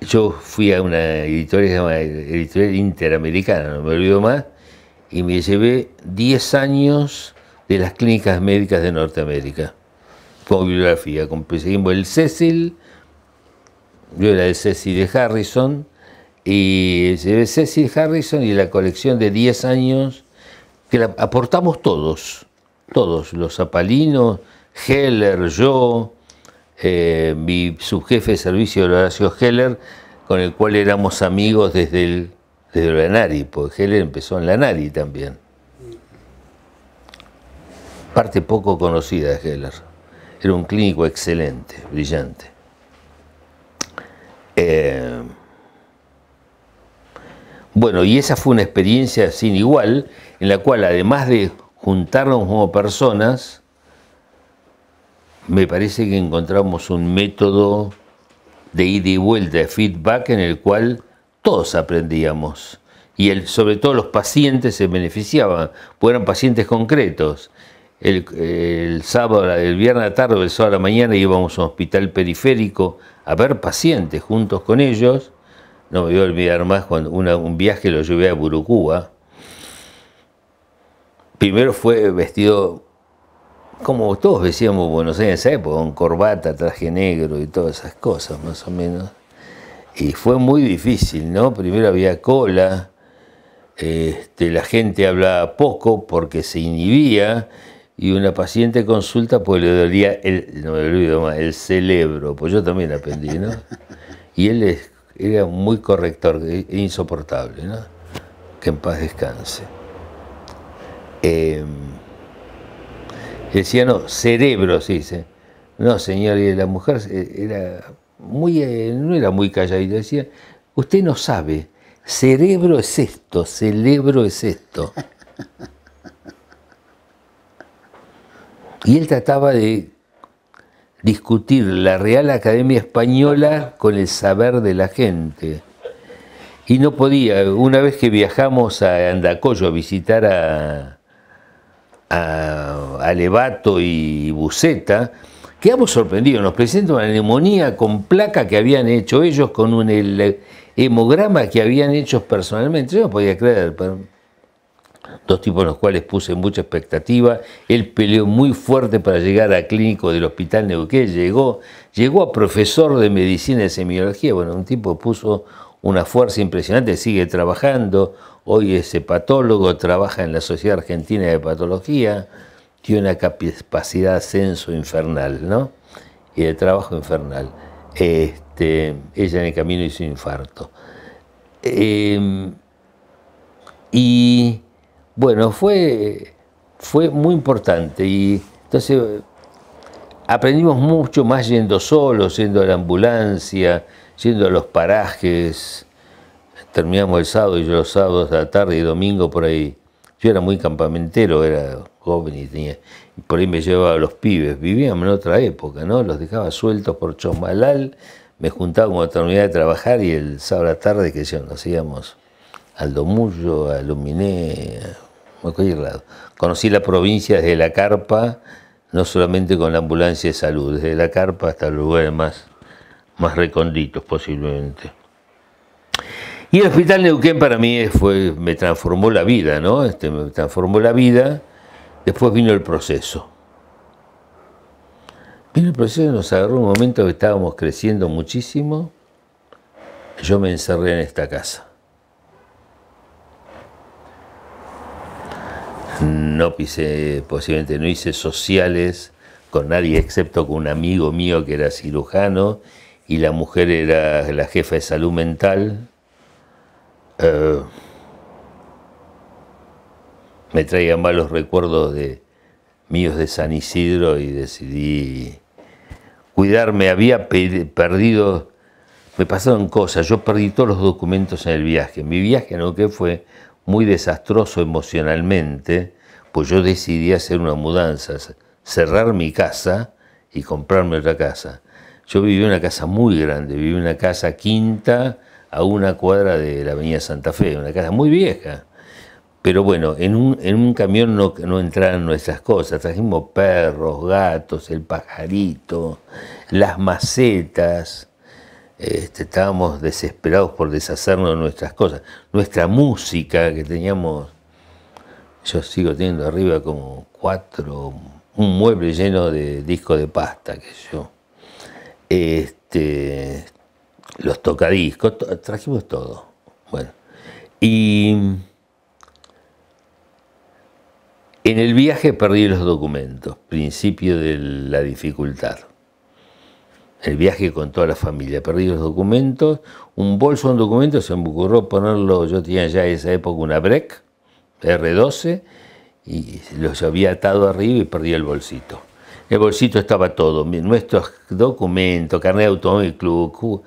yo fui a una editorial Interamericana, no me olvido más, y me llevé 10 años de las clínicas médicas de Norteamérica, con bibliografía, conseguimos el Cecil, yo era de Cecil de Harrison, y de Ceci Harrison y la colección de 10 años que aportamos todos, todos, los apalinos, Heller, yo, eh, mi subjefe de servicio Horacio Heller, con el cual éramos amigos desde el, desde porque Heller empezó en la Nari también. Parte poco conocida de Heller. Era un clínico excelente, brillante. Eh, bueno, y esa fue una experiencia sin igual, en la cual además de juntarnos como personas, me parece que encontramos un método de ida y vuelta, de feedback, en el cual todos aprendíamos. Y sobre todo los pacientes se beneficiaban, fueron pacientes concretos. El, sábado, el viernes a tarde o el sábado a la mañana íbamos a un hospital periférico a ver pacientes juntos con ellos. No me voy a olvidar más cuando un viaje lo llevé a Burucúa. Primero fue vestido, como todos decíamos Buenos Aires en esa época, con corbata, traje negro y todas esas cosas, más o menos. Y fue muy difícil, ¿no? Primero había cola, este, la gente hablaba poco porque se inhibía y una paciente consulta pues le dolía el, no me olvido el cerebro, pues yo también aprendí, ¿no? Y él era muy corrector, e, e insoportable, ¿no? Que en paz descanse. Em, decía, no, cerebro, sí, sí. No, señor, y la mujer eh, era muy, eh, no era muy calladita, decía, usted no sabe, cerebro es esto, cerebro es esto. y él trataba de discutir la Real Academia Española con el saber de la gente. Y no podía, una vez que viajamos a Andacollo a visitar a, Alevato y Buceta, quedamos sorprendidos, nos presenta una neumonía con placa que habían hecho ellos, con un hemograma que habían hecho personalmente. Yo no podía creer, pero dos tipos en los cuales puse mucha expectativa. Él peleó muy fuerte para llegar a clínico del Hospital Neuquén, llegó, llegó a profesor de medicina de semiología. Bueno, un tipo puso una fuerza impresionante, sigue trabajando, hoy es patólogo trabaja en la Sociedad Argentina de Patología, tiene una capacidad de ascenso infernal, ¿no? Y de trabajo infernal. Este, ella en el camino hizo un infarto. Em, y bueno, fue, fue muy importante y entonces aprendimos mucho más yendo solos, yendo a la ambulancia, yendo a los parajes. Terminamos el sábado y yo los sábados de la tarde y domingo por ahí. Yo era muy campamentero, era joven y tenía. por ahí me llevaba a los pibes. Vivíamos en otra época, ¿no? Los dejaba sueltos por Chosmalal. Me juntaba la terminaba de trabajar y el sábado a la tarde que nos hacíamos Aldo Mullo, a Luminé, cualquier lado. Conocí la provincia desde la carpa, no solamente con la ambulancia de salud, desde la carpa hasta los lugares más, más reconditos, posiblemente. Y el Hospital Neuquén para mí fue, me transformó la vida, ¿no? Este, me transformó la vida. Después vino el proceso. Vino el proceso, nos agarró un momento que estábamos creciendo muchísimo. Yo me encerré en esta casa. no pisé, posiblemente no hice sociales con nadie excepto con un amigo mío que era cirujano y la mujer era la jefa de salud mental. Eh, me traían malos recuerdos de míos de San Isidro y decidí cuidarme. Había perdido, me pasaron cosas, yo perdí todos los documentos en el viaje. Mi viaje no fue muy desastroso emocionalmente, pues yo decidí hacer una mudanza, cerrar mi casa y comprarme otra casa. Yo viví una casa muy grande, viví una casa quinta a una cuadra de la Avenida Santa Fe, una casa muy vieja. Pero bueno, en un, en un camión no, no, entraron nuestras cosas. Trajimos perros, gatos, el pajarito, las macetas, este, estábamos desesperados por deshacernos de nuestras cosas. Nuestra música que teníamos, yo sigo teniendo arriba como cuatro, un mueble lleno de discos de pasta que yo. Este, los tocadiscos, trajimos todo. Bueno, y en el viaje perdí los documentos, principio de la dificultad el viaje con toda la familia. Perdí los documentos, un bolso de documentos, se me ocurrió ponerlo, yo tenía ya en esa época una break, R12, y los había atado arriba y perdí el bolsito. El bolsito estaba todo, nuestros documentos, carnet de automóvil club,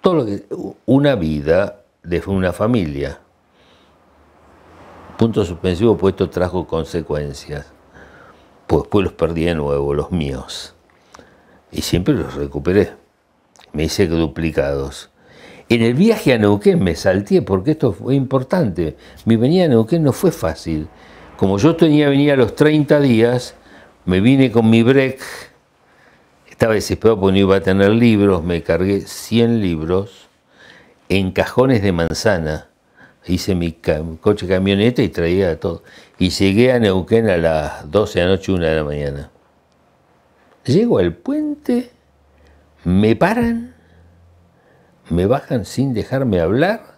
todo lo que, una vida de una familia. Punto suspensivo puesto trajo consecuencias. Pues después pues los perdí de nuevo, los míos y siempre los recuperé. Me hice duplicados. En el viaje a Neuquén me salté porque esto fue importante. Mi venida a Neuquén no fue fácil. Como yo tenía venir a los 30 días, me vine con mi break. Estaba desesperado porque no iba a tener libros. Me cargué 100 libros en cajones de manzana. Hice mi coche camioneta y traía todo. Y llegué a Neuquén a las 12 de la noche, 1 de la mañana. Llego al puente, me paran, me bajan sin dejarme hablar,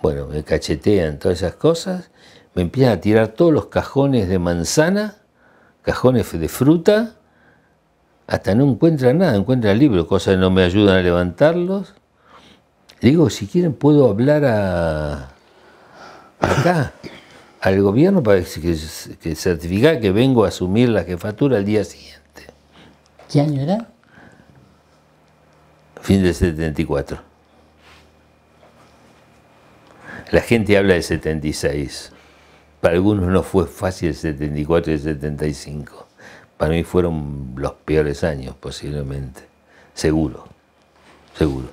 bueno, me cachetean todas esas cosas, me empiezan a tirar todos los cajones de manzana, cajones de fruta, hasta no encuentran nada, encuentran libro, cosas que no me ayudan a levantarlos. Digo, si quieren puedo hablar a acá, al gobierno para que, que certificar que vengo a asumir la jefatura el día siguiente. ¿Qué año era? Fin del 74. La gente habla de 76. Para algunos no fue fácil el 74 y el 75. Para mí fueron los peores años, posiblemente. Seguro. Seguro.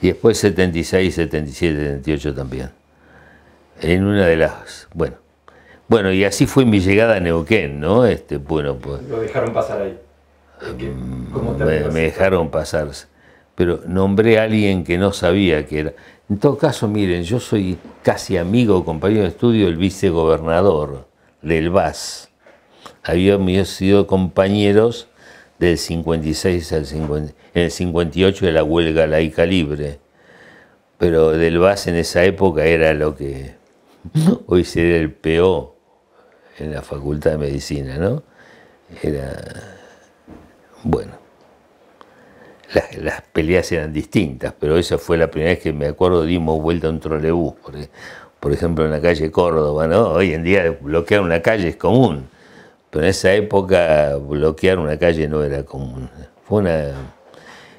Y después 76, 77, 78 también. En una de las. Bueno. Bueno, y así fue mi llegada a Neuquén, ¿no? Este, bueno, pues. Lo dejaron pasar ahí me, dejaron pasarse Pero nombré a alguien que no sabía que era. En todo caso, miren, yo soy casi amigo, compañero de estudio el vicegobernador del VAS. había sido compañeros del 56 al el 58 de la huelga laica libre. Pero del VAS en esa época era lo que hoy sería el PO en la Facultad de Medicina, ¿no? Era bueno, las, peleas eran distintas, pero esa fue la primera vez que me acuerdo dimos vuelta a un trolebús, porque, por ejemplo en la calle Córdoba, ¿no? Hoy en día bloquear una calle es común, pero en esa época bloquear una calle no era común. Fue una...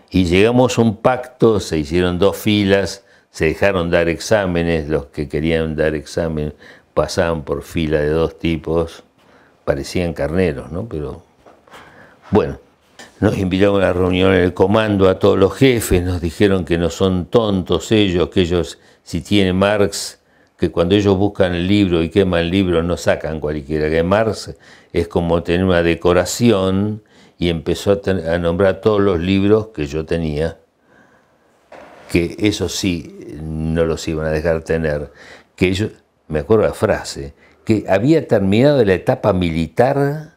Y llegamos a un pacto, se hicieron dos filas, se dejaron dar exámenes, los que querían dar exámenes pasaban por fila de dos tipos, parecían carneros, ¿no? Pero bueno, nos invitaron a la reunión en el comando a todos los jefes, nos dijeron que no son tontos ellos, que ellos, si tienen Marx, que cuando ellos buscan el libro y queman el libro no sacan cualquiera, que Marx es como tener una decoración y empezó a, nombrar todos los libros que yo tenía, que eso sí no los iban a dejar tener, que ellos, me acuerdo la frase, que había terminado la etapa militar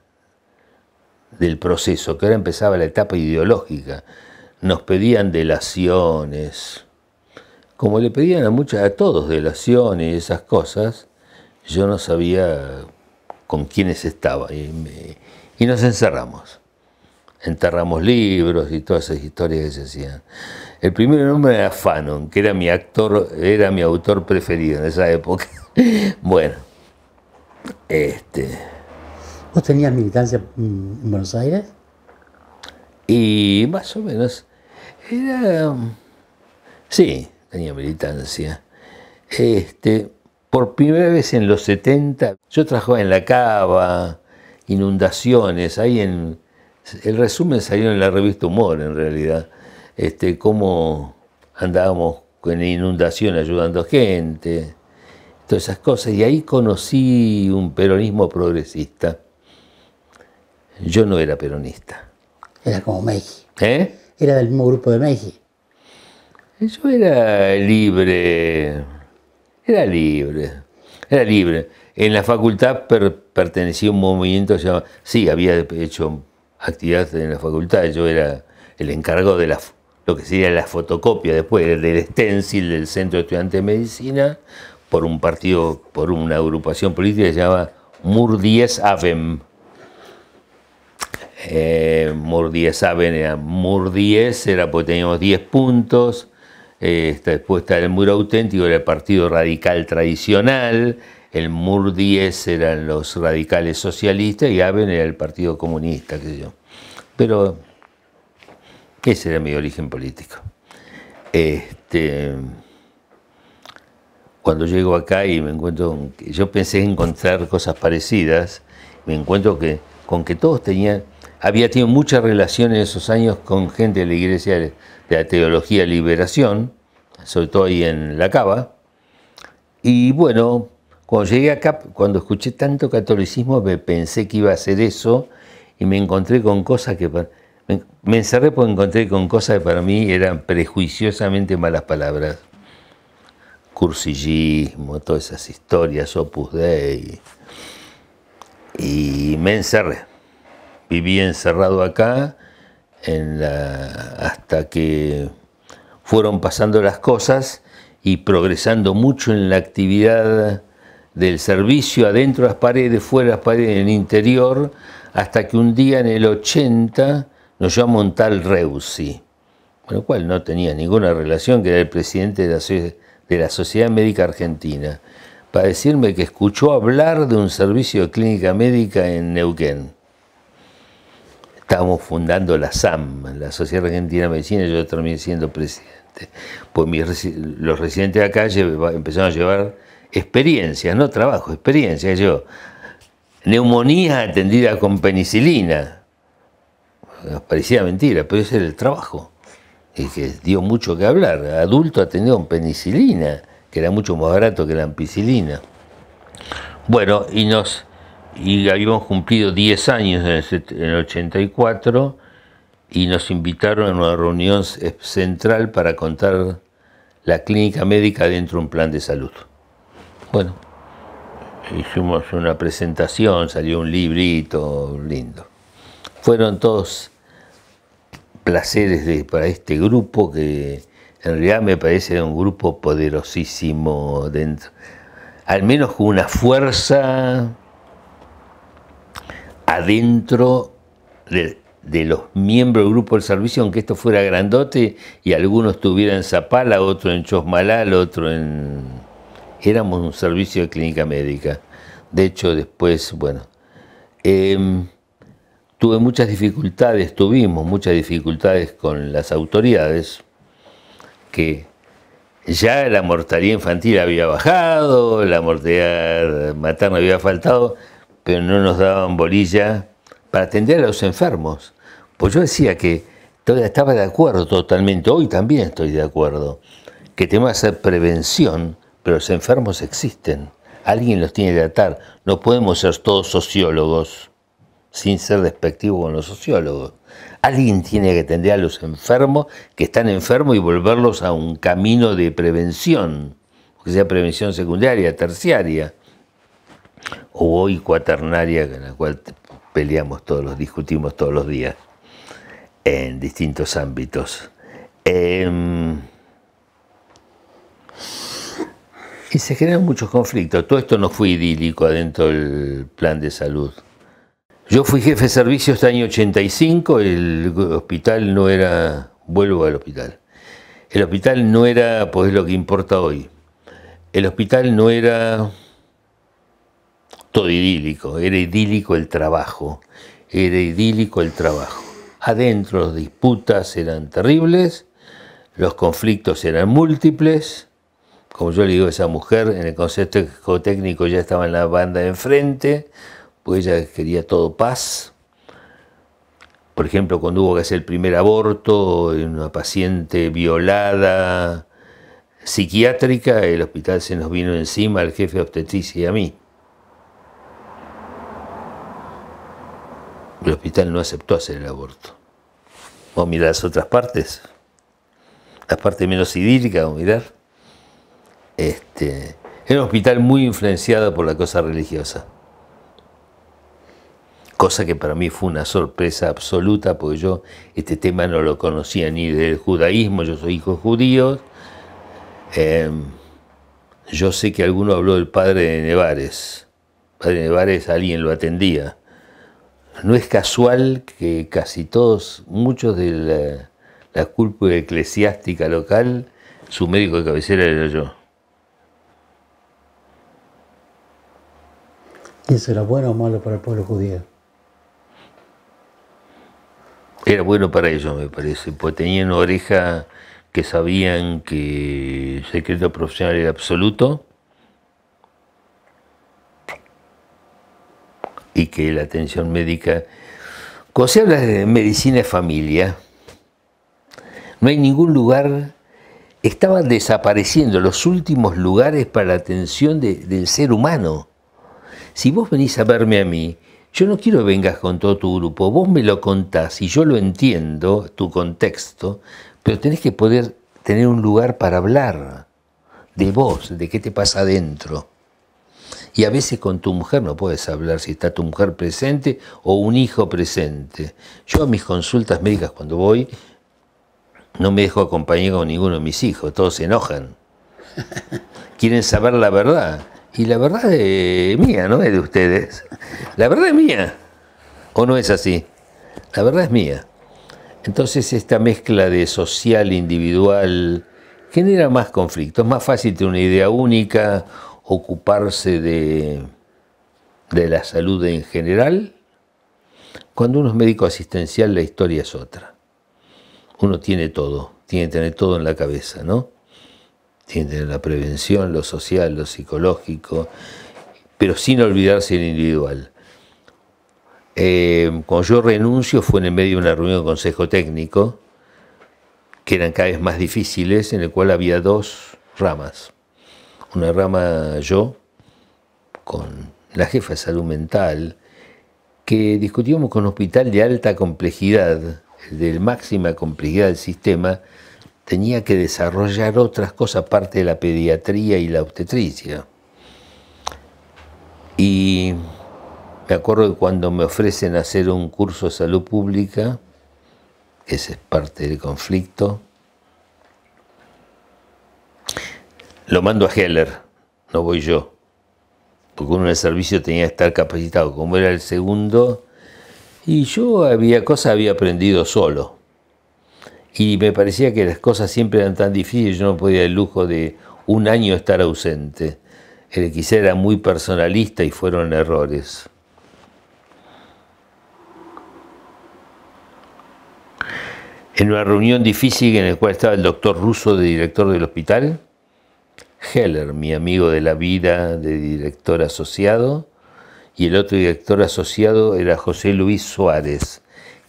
del proceso, que ahora empezaba la etapa ideológica. Nos pedían delaciones. Como le pedían a muchas, a todos delaciones y esas cosas, yo no sabía con quiénes estaba. Y, nos encerramos. Enterramos libros y todas esas historias que se hacían. El primer nombre era Fanon, que era mi actor, era mi autor preferido en esa época. bueno, este. ¿Vos tenías militancia en Buenos Aires? Y más o menos. Era. Sí, tenía militancia. Este, por primera vez en los 70, yo trabajaba en la cava, inundaciones, ahí en. El resumen salió en la revista Humor, en realidad. Este, cómo andábamos con inundación ayudando gente, todas esas cosas. Y ahí conocí un peronismo progresista yo no era peronista. Era como Meiji. ¿Eh? Era del mismo grupo de Meiji. Yo era libre. Era libre. Era libre. En la facultad pertenecía a un movimiento se llama... Sí, había hecho actividad en la facultad. Yo era el encargado de la, lo que sería la fotocopia después, del stencil del Centro de Estudiantes de Medicina, por un partido, por una agrupación política que se llamaba 10 Avem. Eh, mur 10 Saben era Murdiez, era porque teníamos 10 puntos. Eh, Esta después está el muro auténtico, era el partido radical tradicional. El mur 10 eran los radicales socialistas y Aben era el partido comunista, qué sé yo. Pero ese era mi origen político. Este, cuando llego acá y me encuentro, yo pensé encontrar cosas parecidas, me encuentro que, con que todos tenían había tenido muchas relaciones en esos años con gente de la Iglesia de la Teología de Liberación, sobre todo ahí en La Cava. Y bueno, cuando llegué acá, cuando escuché tanto catolicismo, me pensé que iba a ser eso y me encontré con cosas que... Me, encerré porque encontré con cosas que para mí eran prejuiciosamente malas palabras. Cursillismo, todas esas historias, opus dei. Y me encerré viví encerrado acá hasta que fueron pasando las cosas y progresando mucho en la actividad del servicio adentro de las paredes, fuera de las paredes, en el interior, hasta que un día en el 80 nos llamó a tal Reusi, con el cual no tenía ninguna relación, que era el presidente de la, de la Sociedad Médica Argentina, para decirme que escuchó hablar de un servicio de clínica médica en Neuquén estábamos fundando la SAM, la Sociedad Argentina de Medicina, yo terminé siendo presidente. Pues los residentes de acá empezaron a llevar experiencias, no trabajo, experiencias. Yo, neumonía atendida con penicilina. nos Parecía mentira, pero ese era el trabajo. Y que dio mucho que hablar. Adulto atendido con penicilina, que era mucho más barato que la ampicilina. Bueno, y nos y habíamos cumplido 10 años en el 84 y nos invitaron a una reunión central para contar la clínica médica dentro de un plan de salud. Bueno, hicimos una presentación, salió un librito lindo. Fueron todos placeres para este grupo que en realidad me parece un grupo poderosísimo dentro. Al menos con una fuerza adentro de, los miembros del grupo del servicio, aunque esto fuera grandote y algunos estuvieran en Zapala, otro en Chosmalal, otro en... Éramos un servicio de clínica médica. De hecho, después, bueno, em, tuve muchas dificultades, tuvimos muchas dificultades con las autoridades, que ya la mortalidad infantil había bajado, la mortalidad materna había faltado, pero no nos daban bolilla para atender a los enfermos. Pues yo decía que todavía estaba de acuerdo totalmente, hoy también estoy de acuerdo, que tenemos que hacer prevención, pero los enfermos existen. Alguien los tiene que atar No podemos ser todos sociólogos, sin ser despectivos con los sociólogos. Alguien tiene que atender a los enfermos que están enfermos y volverlos a un camino de prevención, que sea prevención secundaria, terciaria o hoy cuaternaria en la cual peleamos todos los, discutimos todos los días en distintos ámbitos. Em, y se generan muchos conflictos. Todo esto no fue idílico adentro del plan de salud. Yo fui jefe de servicio hasta el año 85, el hospital no era, vuelvo al hospital, el hospital no era, pues lo que importa hoy, el hospital no era todo idílico, era idílico el trabajo, era idílico el trabajo. Adentro las disputas eran terribles, los conflictos eran múltiples, como yo le digo a esa mujer, en el consejo técnico ya estaba en la banda de enfrente, pues ella quería todo paz. Por ejemplo, cuando hubo que hacer el primer aborto en una paciente violada psiquiátrica, el hospital se nos vino encima al jefe obstetricia y a mí. El hospital no aceptó hacer el aborto. Vamos a mirar las otras partes, las partes menos idílicas, vamos a mirar. Este, era un hospital muy influenciado por la cosa religiosa. Cosa que para mí fue una sorpresa absoluta, porque yo este tema no lo conocía ni del judaísmo, yo soy hijo judío. Em, yo sé que alguno habló del padre de Nevares. padre de Nevares alguien lo atendía no es casual que casi todos, muchos de la, cúpula eclesiástica local, su médico de cabecera era yo. ¿Y eso era bueno o malo para el pueblo judío? Era bueno para ellos, me parece, porque tenían oreja que sabían que el secreto profesional era absoluto y que la atención médica, cuando se habla de medicina familia, no hay ningún lugar, estaban desapareciendo los últimos lugares para la atención del ser humano. Si vos venís a verme a mí, yo no quiero que vengas con todo tu grupo, vos me lo contás y yo lo entiendo, tu contexto, pero tenés que poder tener un lugar para hablar de vos, de qué te pasa adentro. Y a veces con tu mujer no puedes hablar si está tu mujer presente o un hijo presente. Yo a mis consultas médicas cuando voy no me dejo acompañar con ninguno de mis hijos, todos se enojan. Quieren saber la verdad. Y la verdad es mía, no es de ustedes. La verdad es mía. ¿O no es así? La verdad es mía. Entonces esta mezcla de social, individual, genera más conflictos. Es más fácil tener una idea única, ocuparse de, de la salud en general. Cuando uno es médico asistencial, la historia es otra. Uno tiene todo, tiene que tener todo en la cabeza, ¿no? Tiene que tener la prevención, lo social, lo psicológico, pero sin olvidarse el individual. Eh, cuando yo renuncio fue en el medio de una reunión de consejo técnico, que eran cada vez más difíciles, en el cual había dos ramas una rama yo con la jefa de salud mental, que discutíamos con un hospital de alta complejidad, de máxima complejidad del sistema, tenía que desarrollar otras cosas aparte de la pediatría y la obstetricia. Y me acuerdo que cuando me ofrecen hacer un curso de salud pública, ese es parte del conflicto, Lo mando a Heller, no voy yo. Porque uno en el servicio tenía que estar capacitado. Como era el segundo, y yo había cosas había aprendido solo. Y me parecía que las cosas siempre eran tan difíciles, yo no podía el lujo de un año estar ausente. El quizá era muy personalista y fueron errores. En una reunión difícil en la cual estaba el doctor Russo de director del hospital, Heller, mi amigo de la vida, de director asociado, y el otro director asociado era José Luis Suárez,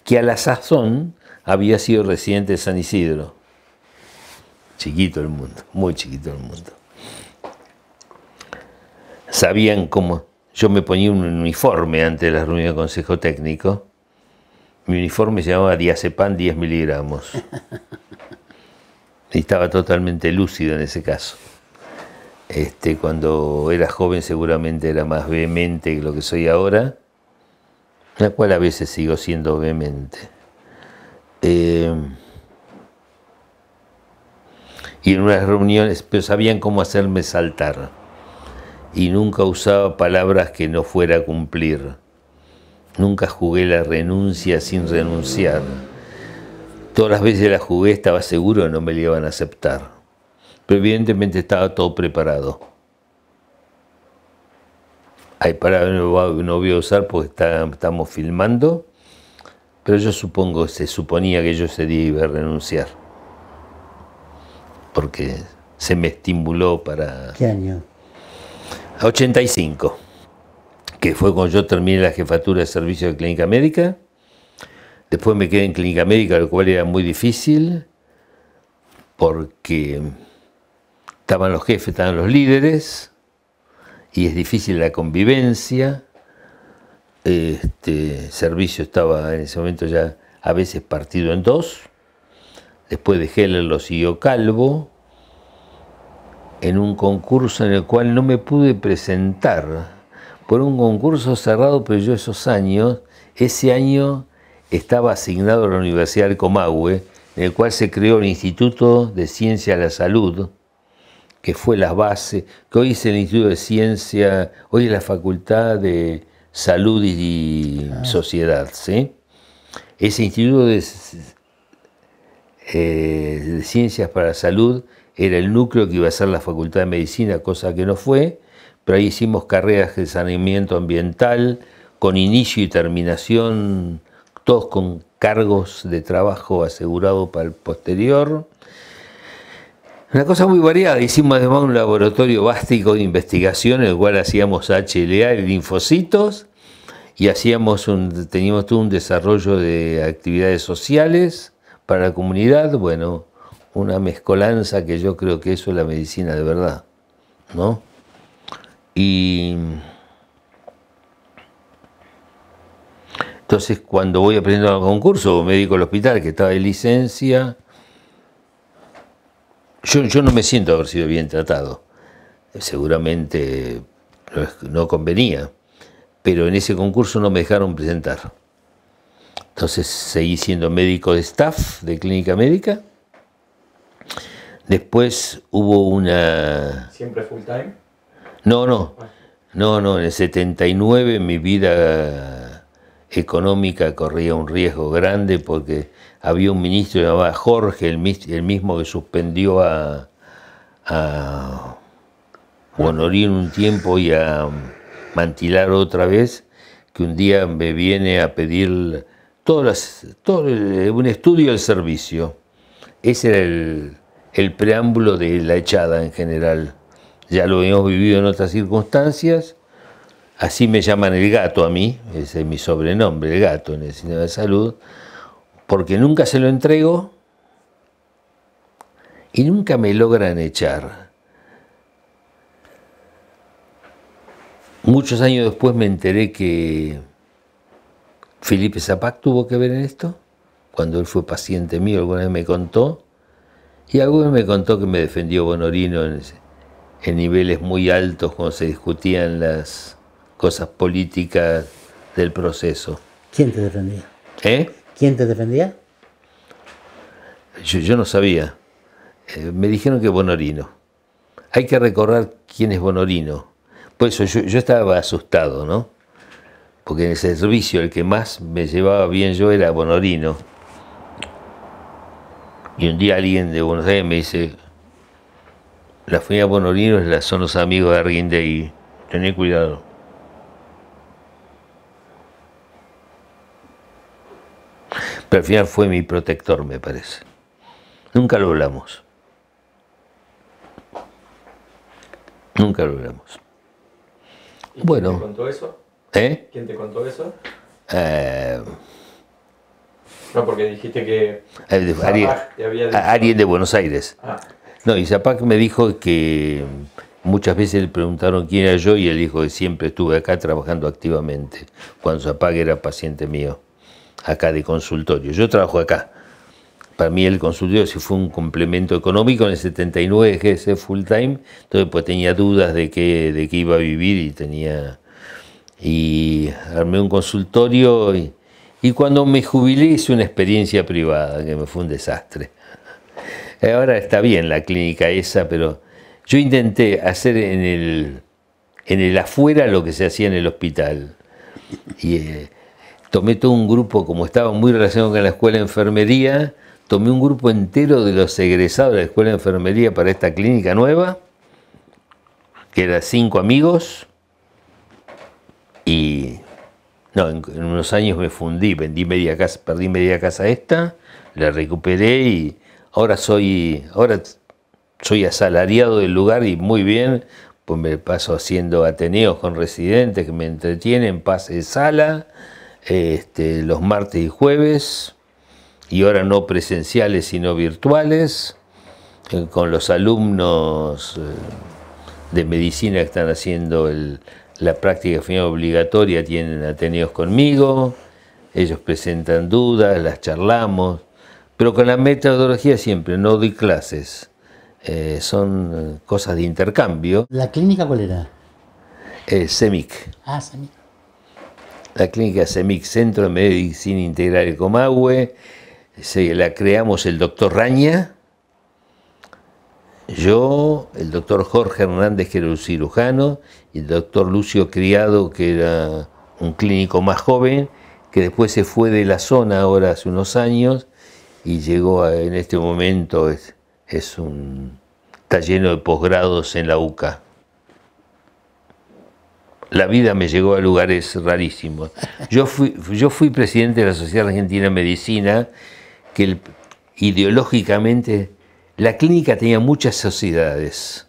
que a la sazón había sido residente de San Isidro. Chiquito el mundo, muy chiquito el mundo. Sabían cómo yo me ponía un uniforme ante la reunión del Consejo Técnico. Mi uniforme se llamaba Diazepam 10 miligramos. Y estaba totalmente lúcido en ese caso. Este, cuando era joven seguramente era más vehemente que lo que soy ahora, la cual a veces sigo siendo vehemente. Em, y en unas reuniones, pero sabían cómo hacerme saltar. Y nunca usaba palabras que no fuera a cumplir. Nunca jugué la renuncia sin renunciar. Todas las veces la jugué estaba seguro que no me la iban a aceptar. Pero evidentemente estaba todo preparado. Hay para no voy a usar porque estamos filmando, pero yo supongo, se suponía que yo se iba a renunciar. Porque se me estimuló para... ¿Qué año? A 85, que fue cuando yo terminé la jefatura de servicio de Clínica Médica. Después me quedé en Clínica Médica, lo cual era muy difícil, porque Estaban los jefes, estaban los líderes, y es difícil la convivencia. Este servicio estaba en ese momento ya a veces partido en dos. Después de Heller lo siguió Calvo, en un concurso en el cual no me pude presentar. Por un concurso cerrado, pero yo esos años, ese año estaba asignado a la Universidad de Comahue, en el cual se creó el Instituto de Ciencia de la Salud, que fue la base, que hoy es el Instituto de Ciencia, hoy es la Facultad de Salud y ah. Sociedad. Ese Instituto de, eh, Ciencias para la Salud era el núcleo que iba a ser la Facultad de Medicina, cosa que no fue, pero ahí hicimos carreras de saneamiento ambiental, con inicio y terminación, todos con cargos de trabajo asegurado para el posterior. Una cosa muy variada. Hicimos además un laboratorio básico de investigación en el cual hacíamos HLA y linfocitos y hacíamos un, teníamos todo un desarrollo de actividades sociales para la comunidad. Bueno, una mezcolanza que yo creo que eso es la medicina de verdad, Y entonces cuando voy aprendiendo al concurso, médico al hospital que estaba de licencia, yo, no me siento haber sido bien tratado. Seguramente no convenía, pero en ese concurso no me dejaron presentar. Entonces seguí siendo médico de staff de clínica médica. Después hubo una... ¿Siempre full time? No, no. No, no, en el 79 mi vida económica corría un riesgo grande porque había un ministro llamado Jorge, el, mismo que suspendió a, a un tiempo y a Mantilar otra vez, que un día me viene a pedir todo un estudio del servicio. Ese era el, el preámbulo de la echada en general. Ya lo hemos vivido en otras circunstancias así me llaman el gato a mí, ese es mi sobrenombre, el gato en el sistema de salud, porque nunca se lo entrego y nunca me logran echar. Muchos años después me enteré que Felipe Zapac tuvo que ver en esto, cuando él fue paciente mío, alguna vez me contó, y alguna vez me contó que me defendió Bonorino en, en niveles muy altos cuando se discutían las cosas políticas del proceso. ¿Quién te defendía? ¿Eh? ¿Quién te defendía? Yo, no sabía. Eh, me dijeron que Bonorino. Hay que recordar quién es Bonorino. Por eso yo, estaba asustado, ¿no? Porque en ese servicio el que más me llevaba bien yo era Bonorino. Y un día alguien de Buenos Aires me dice, la familia Bonorino son los amigos de ahí. tené cuidado. Pero al final fue mi protector, me parece. Nunca lo hablamos. Nunca lo hablamos. bueno. ¿Eh? ¿Quién te contó eso? ¿Quién te contó eso? No, porque dijiste que. Alguien ah, de, Buenos Aires. Ah. No, y Zapac me dijo que muchas veces le preguntaron quién era yo y él dijo que siempre estuve acá trabajando activamente, cuando Zapac era paciente mío acá de consultorio. Yo trabajo acá. Para mí el consultorio sí fue un complemento económico. En el 79 dejé full time, entonces pues tenía dudas de qué, de qué iba a vivir y tenía... Y armé un consultorio y, cuando me jubilé hice una experiencia privada que me fue un desastre. Ahora está bien la clínica esa, pero yo intenté hacer en el, en el afuera lo que se hacía en el hospital. Y eh, tomé todo un grupo, como estaba muy relacionado con la escuela de enfermería, tomé un grupo entero de los egresados de la escuela de enfermería para esta clínica nueva, que eran cinco amigos, y en, unos años me fundí, perdí media casa, perdí media casa esta, la recuperé y ahora soy, ahora soy asalariado del lugar y muy bien, pues me paso haciendo ateneos con residentes que me entretienen, pase de sala, este, los martes y jueves, y ahora no presenciales sino virtuales, eh, con los alumnos eh, de medicina que están haciendo la práctica final obligatoria, tienen atenidos conmigo, ellos presentan dudas, las charlamos, pero con la metodología siempre, no doy clases, eh, son cosas de intercambio. ¿La clínica cuál era? SEMIC. Ah, SEMIC la clínica CEMIC, Centro de Medicina Integral de Comahue, se la creamos el doctor Raña, yo, el doctor Jorge Hernández, que era un cirujano, y el doctor Lucio Criado, que era un clínico más joven, que después se fue de la zona ahora hace unos años y llegó en este momento, es, un, está lleno de posgrados en la UCA la vida me llegó a lugares rarísimos. Yo fui, presidente de la Sociedad Argentina de Medicina, que ideológicamente la clínica tenía muchas sociedades,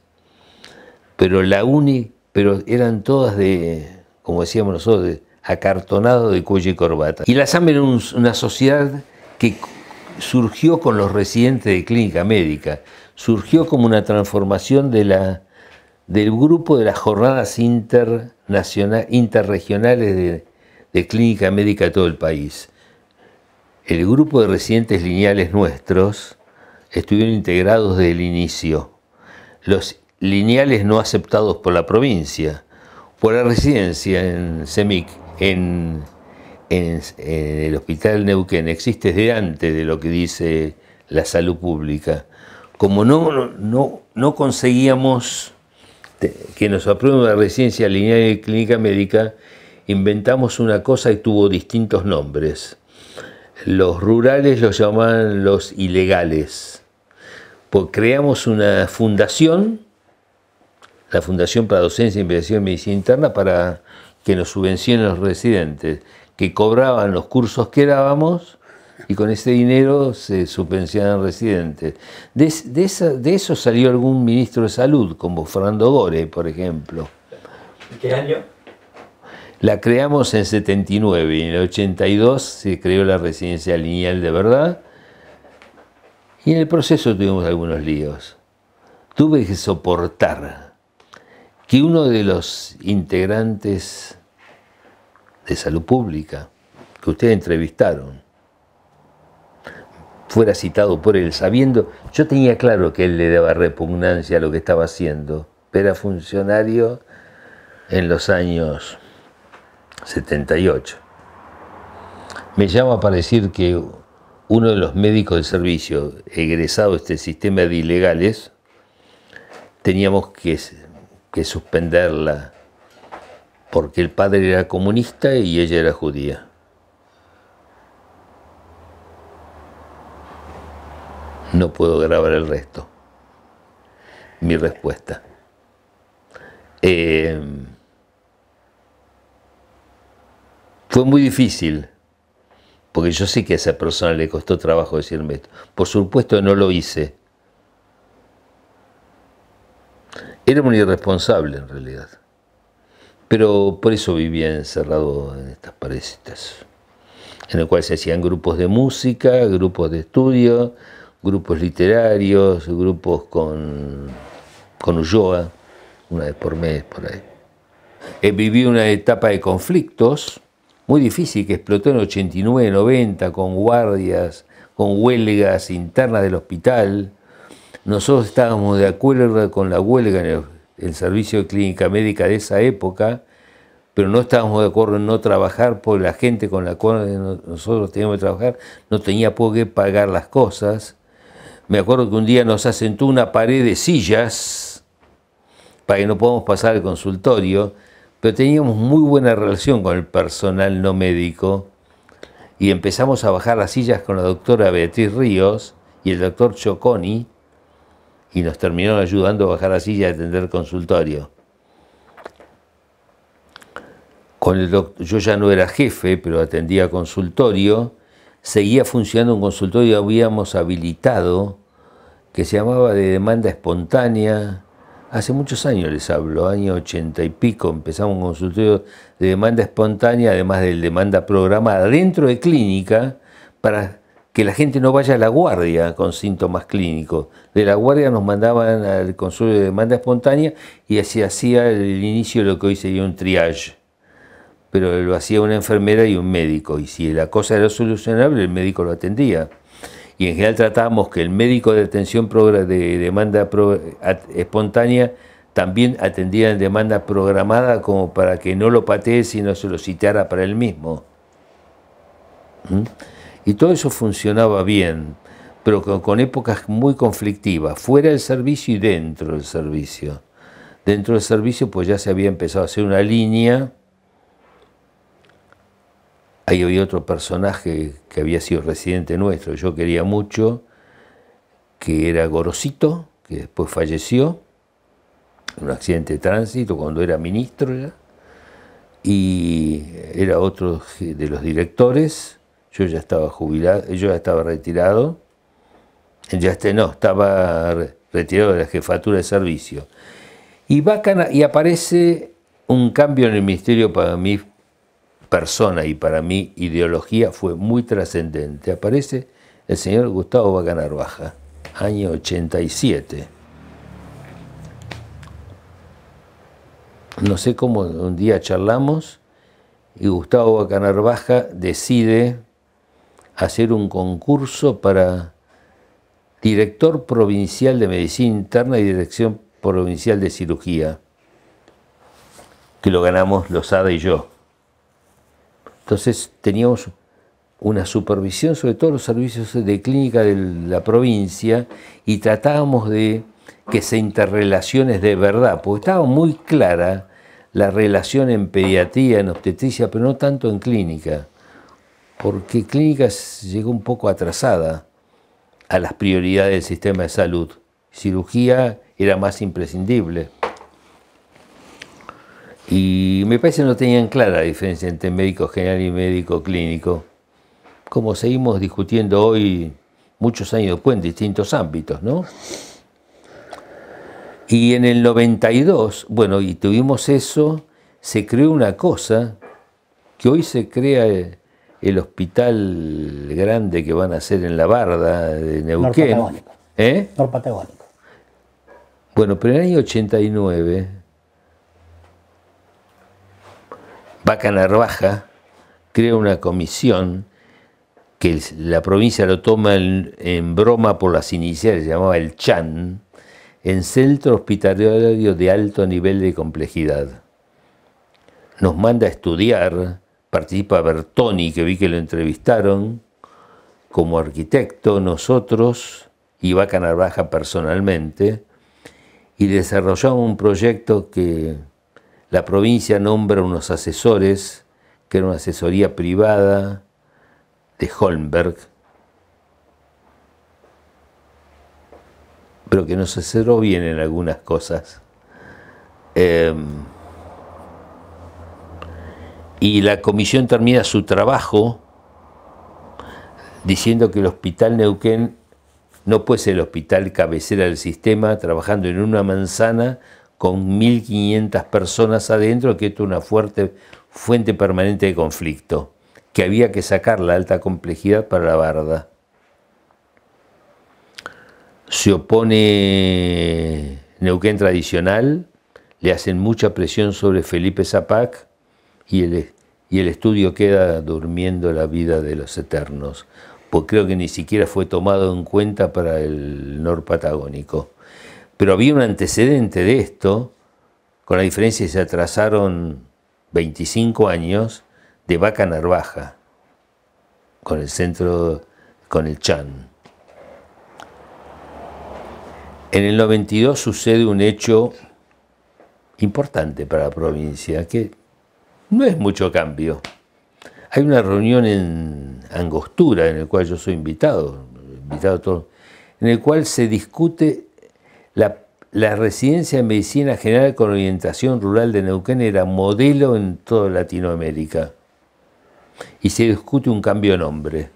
pero la uni, pero eran todas de, como decíamos nosotros, acartonado de cuello y corbata. Y la SAM era una sociedad que surgió con los residentes de clínica médica, surgió como una transformación del grupo de las jornadas inter nacional, interregionales de, clínica médica de todo el país. El grupo de residentes lineales nuestros estuvieron integrados desde el inicio. Los lineales no aceptados por la provincia, por la residencia en CEMIC, e en, el Hospital Neuquén, existe desde antes de lo que dice la salud pública. Como no, no, no conseguíamos que nos aprueba una residencia lineal de clínica médica, inventamos una cosa y tuvo distintos nombres. Los rurales los llamaban los ilegales. Pues creamos una fundación, la Fundación para Docencia, e Investigación y Medicina Interna, para que nos subvencionen los residentes, que cobraban los cursos que dábamos y con ese dinero se subvencionan residentes. De, eso salió algún ministro de salud, como Fernando Gore, por ejemplo. qué año? La creamos en 79 y en el 82 se creó la residencia lineal de verdad y en el proceso tuvimos algunos líos. Tuve que soportar que uno de los integrantes de salud pública que ustedes entrevistaron, fuera citado por él, sabiendo, yo tenía claro que él le daba repugnancia a lo que estaba haciendo, pero era funcionario en los años 78. Me llama para decir que uno de los médicos del servicio egresado de este sistema de ilegales, teníamos que suspenderla porque el padre era comunista y ella era judía. no puedo grabar el resto. Mi respuesta. Eh, fue muy difícil, porque yo sé que a esa persona le costó trabajo decirme esto. Por supuesto no lo hice. Era muy irresponsable en realidad. Pero por eso vivía encerrado en estas paredes, en el cual se hacían grupos de música, grupos de estudio, grupos literarios, grupos con, con Ulloa, una vez por mes, por ahí. He eh, viví una etapa de conflictos muy difícil que explotó en 89, 90, con guardias, con huelgas internas del hospital. Nosotros estábamos de acuerdo con la huelga en el, servicio de clínica médica de esa época, pero no estábamos de acuerdo en no trabajar porque la gente con la cual nosotros teníamos que trabajar no tenía por qué pagar las cosas. Me acuerdo que un día nos asentó una pared de sillas para que no podamos pasar al consultorio, pero teníamos muy buena relación con el personal no médico y empezamos a bajar las sillas con la doctora Beatriz Ríos y el doctor Choconi y nos terminaron ayudando a bajar las sillas y atender consultorio. Con el yo ya no era jefe, pero atendía consultorio seguía funcionando un consultorio que habíamos habilitado que se llamaba de demanda espontánea. Hace muchos años les hablo, año ochenta y pico, empezamos un consultorio de demanda espontánea, además de demanda programada, dentro de clínica, para que la gente no vaya a la guardia con síntomas clínicos. De la guardia nos mandaban al consultorio de demanda espontánea y así hacía el inicio de lo que hoy sería un triage pero lo hacía una enfermera y un médico, y si la cosa era solucionable, el médico lo atendía. Y en general tratábamos que el médico de atención de demanda espontánea también atendía en demanda programada como para que no lo patee, sino se lo citara para él mismo. ¿Mm? Y todo eso funcionaba bien, pero con, con épocas muy conflictivas, fuera del servicio y dentro del servicio. Dentro del servicio pues ya se había empezado a hacer una línea Ahí había otro personaje que había sido residente nuestro, yo quería mucho, que era Gorosito, que después falleció en un accidente de tránsito cuando era ministro y era otro de los directores, yo ya estaba jubilado, yo ya estaba retirado, ya este, no, estaba retirado de la jefatura de servicio. Y, y aparece un cambio en el Ministerio para mí persona y para mí ideología fue muy trascendente. Aparece el señor Gustavo Bacanar Baja, año 87. No sé cómo un día charlamos y Gustavo Bacanar Baja decide hacer un concurso para director provincial de medicina interna y dirección provincial de cirugía, que lo ganamos Lozada y yo. Entonces teníamos una supervisión sobre todos los servicios de clínica de la provincia y tratábamos de que se interrelaciones de verdad, porque estaba muy clara la relación en pediatría, en obstetricia, pero no tanto en clínica, porque clínica llegó un poco atrasada a las prioridades del sistema de salud. Cirugía era más imprescindible. Y me parece que no tenían clara la diferencia entre médico general y médico clínico, como seguimos discutiendo hoy muchos años después en distintos ámbitos, ¿no? Y en el 92, bueno, y tuvimos eso, se creó una cosa que hoy se crea el, hospital grande que van a hacer en la barda de Neuquén. Norpatagónico. ¿Eh? Norpatagónico. Bueno, pero en el año 89 Baca Narvaja crea una comisión que la provincia lo toma en, broma por las iniciales, se llamaba el CHAN, en centro hospitalario de alto nivel de complejidad. Nos manda a estudiar, participa Bertoni, que vi que lo entrevistaron, como arquitecto, nosotros y Vaca Narvaja personalmente, y desarrollamos un proyecto que la provincia nombra unos asesores, que era una asesoría privada de Holmberg, pero que no se cerró bien en algunas cosas. Em, y la comisión termina su trabajo diciendo que el hospital Neuquén no puede ser el hospital cabecera del sistema, trabajando en una manzana con 1.500 personas adentro, que esto es una fuerte fuente permanente de conflicto, que había que sacar la alta complejidad para la barda. Se opone Neuquén tradicional, le hacen mucha presión sobre Felipe Zapac y el, y el estudio queda durmiendo la vida de los eternos, porque creo que ni siquiera fue tomado en cuenta para el nor patagónico. Pero había un antecedente de esto, con la diferencia que se atrasaron 25 años de Vaca Narvaja, con el centro, con el Chan. En el 92 sucede un hecho importante para la provincia, que no es mucho cambio. Hay una reunión en Angostura, en la cual yo soy invitado, invitado en el cual se discute la, residencia de medicina general con orientación rural de Neuquén era modelo en toda Latinoamérica. Y se discute un cambio de nombre.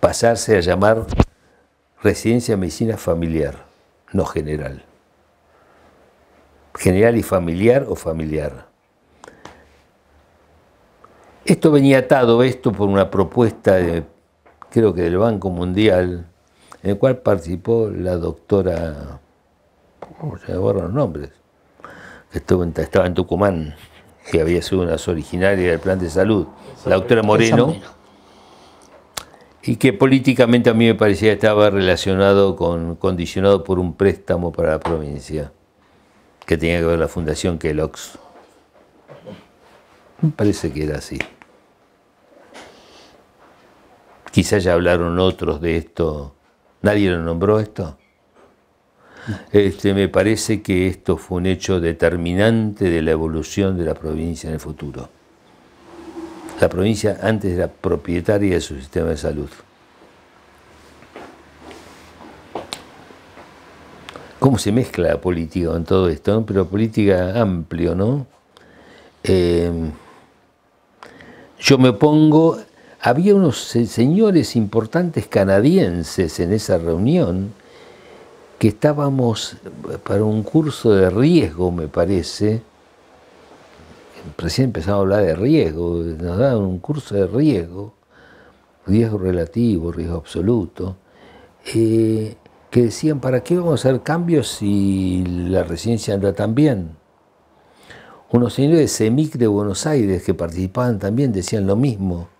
Pasarse a llamar residencia de medicina familiar, no general. General y familiar o familiar. Esto venía atado, esto por una propuesta, de, creo que del Banco Mundial, en el cual participó la doctora, ¿cómo se los nombres? Que estuvo en, estaba en Tucumán, que había sido una originaria del plan de salud, la doctora Moreno, y que políticamente a mí me parecía estaba relacionado con, condicionado por un préstamo para la provincia, que tenía que ver la fundación Kellogg's. Me parece que era así. Quizás ya hablaron otros de esto Nadie lo nombró esto. Este, me parece que esto fue un hecho determinante de la evolución de la provincia en el futuro. La provincia antes era propietaria de su sistema de salud. ¿Cómo se mezcla la política con todo esto? Pero política amplio, ¿no? Eh, yo me pongo había unos señores importantes canadienses en esa reunión que estábamos para un curso de riesgo, me parece. Recién empezamos a hablar de riesgo, nos daban un curso de riesgo, riesgo relativo, riesgo absoluto, eh, que decían, ¿para qué vamos a hacer cambios si la residencia anda tan bien? Unos señores de CEMIC de Buenos Aires que participaban también decían lo mismo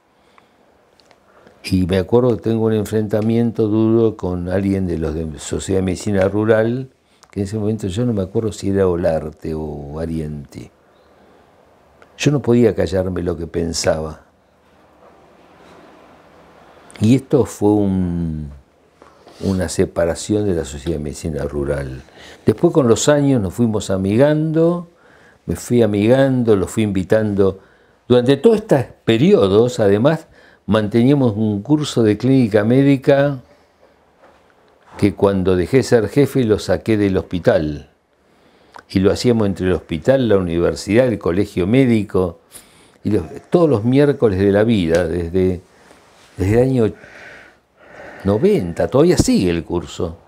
y me acuerdo que tengo un enfrentamiento duro con alguien de los de Sociedad de Medicina Rural, que en ese momento yo no me acuerdo si era Olarte o Ariente. Yo no podía callarme lo que pensaba. Y esto fue un, una separación de la Sociedad de Medicina Rural. Después con los años nos fuimos amigando, me fui amigando, los fui invitando. Durante todos estos periodos, además, manteníamos un curso de clínica médica que cuando dejé ser jefe lo saqué del hospital. Y lo hacíamos entre el hospital, la universidad, el colegio médico, y todos los miércoles de la vida, desde, desde el año 90, todavía sigue el curso.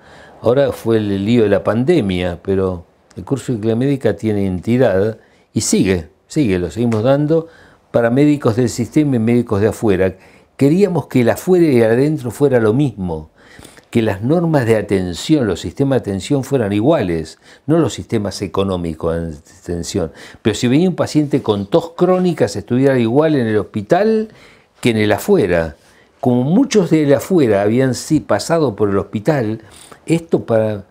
Ahora fue el lío de la pandemia, pero el curso de clínica médica tiene entidad y sigue, sigue, lo seguimos dando para médicos del sistema y médicos de afuera, queríamos que el afuera y el adentro fuera lo mismo, que las normas de atención, los sistemas de atención fueran iguales, no los sistemas económicos de atención. Pero si venía un paciente con tos crónica, se estuviera igual en el hospital que en el afuera. Como muchos de el afuera habían sí pasado por el hospital, esto para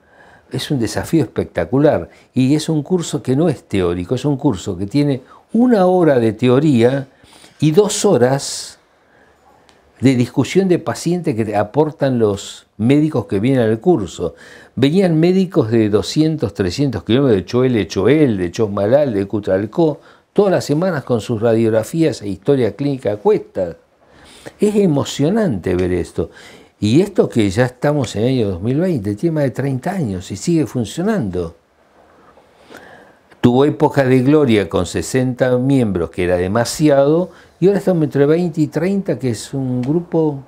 es un desafío espectacular y es un curso que no es teórico, es un curso que tiene una hora de teoría y dos horas de discusión de pacientes que aportan los médicos que vienen al curso. Venían médicos de 200, 300 kilómetros de Choel, de Choel, de Chosmalal, de Cutralcó, todas las semanas con sus radiografías e historia clínica a Es emocionante ver esto. Y esto que ya estamos en el año 2020, tiene más de 30 años y sigue funcionando. Tuvo época de gloria con 60 miembros, que era demasiado, y ahora estamos entre 20 y 30, que es un grupo...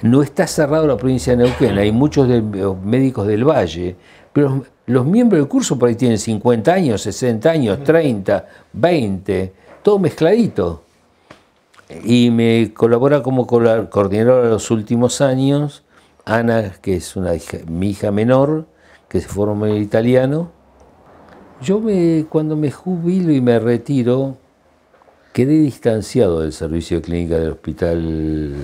No está cerrado la provincia de Neuquén, hay muchos eh, médicos del valle, pero los miembros del curso por ahí tienen 50 años, 60 años, 30, 20, todo mezcladito. Y me colabora como coordinadora los últimos años Ana, que es una mi hija menor, que se formó en italiano, yo cuando me jubilo y me retiro, quedé distanciado del servicio de clínica del hospital,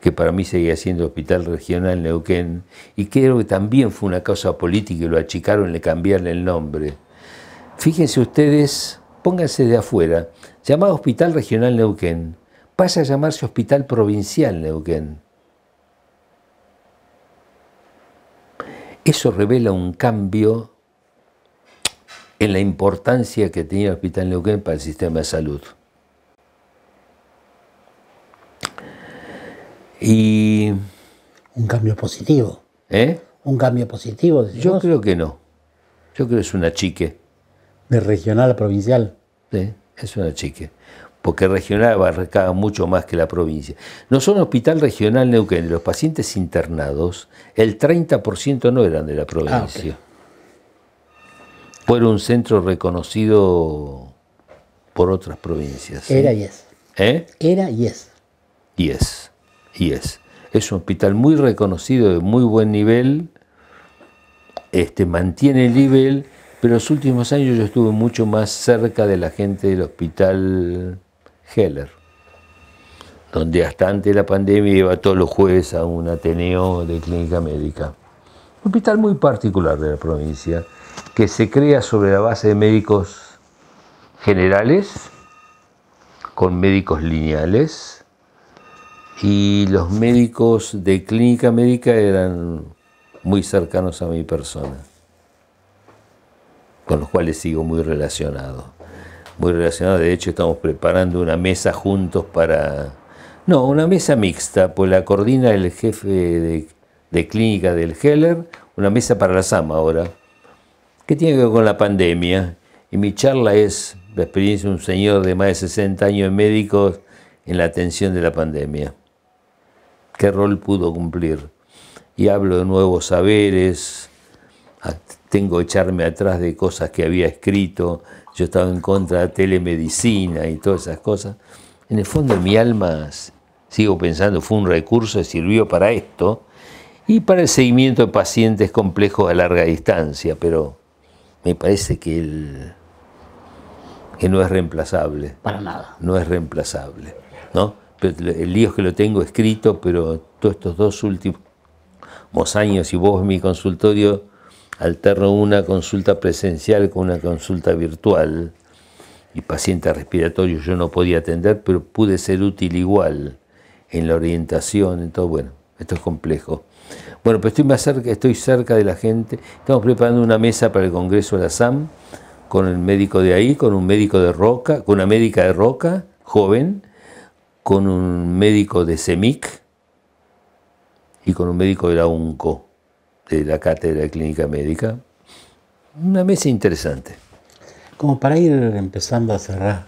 que para mí seguía siendo Hospital Regional Neuquén, y creo que también fue una causa política y lo achicaron, le cambiaron el nombre. Fíjense ustedes, pónganse de afuera, llamado Hospital Regional Neuquén, pasa a llamarse Hospital Provincial Neuquén. Eso revela un cambio en la importancia que tenía el Hospital Neuquén para el sistema de salud. Y... Un cambio positivo. ¿Eh? Un cambio positivo. Yo creo que no. Yo creo que es una chique. De regional a provincial. Sí, es una chique. Porque regional abarcaba mucho más que la provincia. No son Hospital Regional Neuquén, los pacientes internados, el 30% no eran de la ah, provincia. Fue un centro reconocido por otras provincias. Era y es. ¿Eh? Era y es. Y es, y es. Es un hospital muy reconocido, de muy buen nivel, este, mantiene el nivel, pero los últimos años yo estuve mucho más cerca de la gente del hospital Heller, donde hasta antes de la pandemia iba todos los jueves a un Ateneo de Clínica Médica. Un hospital muy particular de la provincia, que se crea sobre la base de médicos generales, con médicos lineales, y los médicos de clínica médica eran muy cercanos a mi persona, con los cuales sigo muy relacionado. Muy relacionado, de hecho estamos preparando una mesa juntos para... No, una mesa mixta, pues la coordina el jefe de, de clínica del Heller, una mesa para la Sama ahora. ¿Qué tiene que ver con la pandemia. Y mi charla es la experiencia de un señor de más de 60 años en médicos en la atención de la pandemia. ¿Qué rol pudo cumplir? Y hablo de nuevos saberes, tengo que echarme atrás de cosas que había escrito, yo estaba en contra de telemedicina y todas esas cosas. En el fondo de mi alma sigo pensando, fue un recurso que sirvió para esto y para el seguimiento de pacientes complejos a larga distancia, pero me parece que él que no es reemplazable. Para nada. No es reemplazable. ¿no? Pero el lío es que lo tengo escrito, pero todos estos dos últimos años, y vos en mi consultorio, alterno una consulta presencial con una consulta virtual, y paciente respiratorio yo no podía atender, pero pude ser útil igual en la orientación, Entonces, Bueno, esto es complejo. Bueno, pero estoy más cerca, estoy cerca de la gente. Estamos preparando una mesa para el Congreso de la SAM con el médico de ahí, con un médico de Roca, con una médica de Roca, joven, con un médico de CEMIC e y con un médico de la UNCO, de la Cátedra de Clínica Médica. Una mesa interesante. Como para ir empezando a cerrar,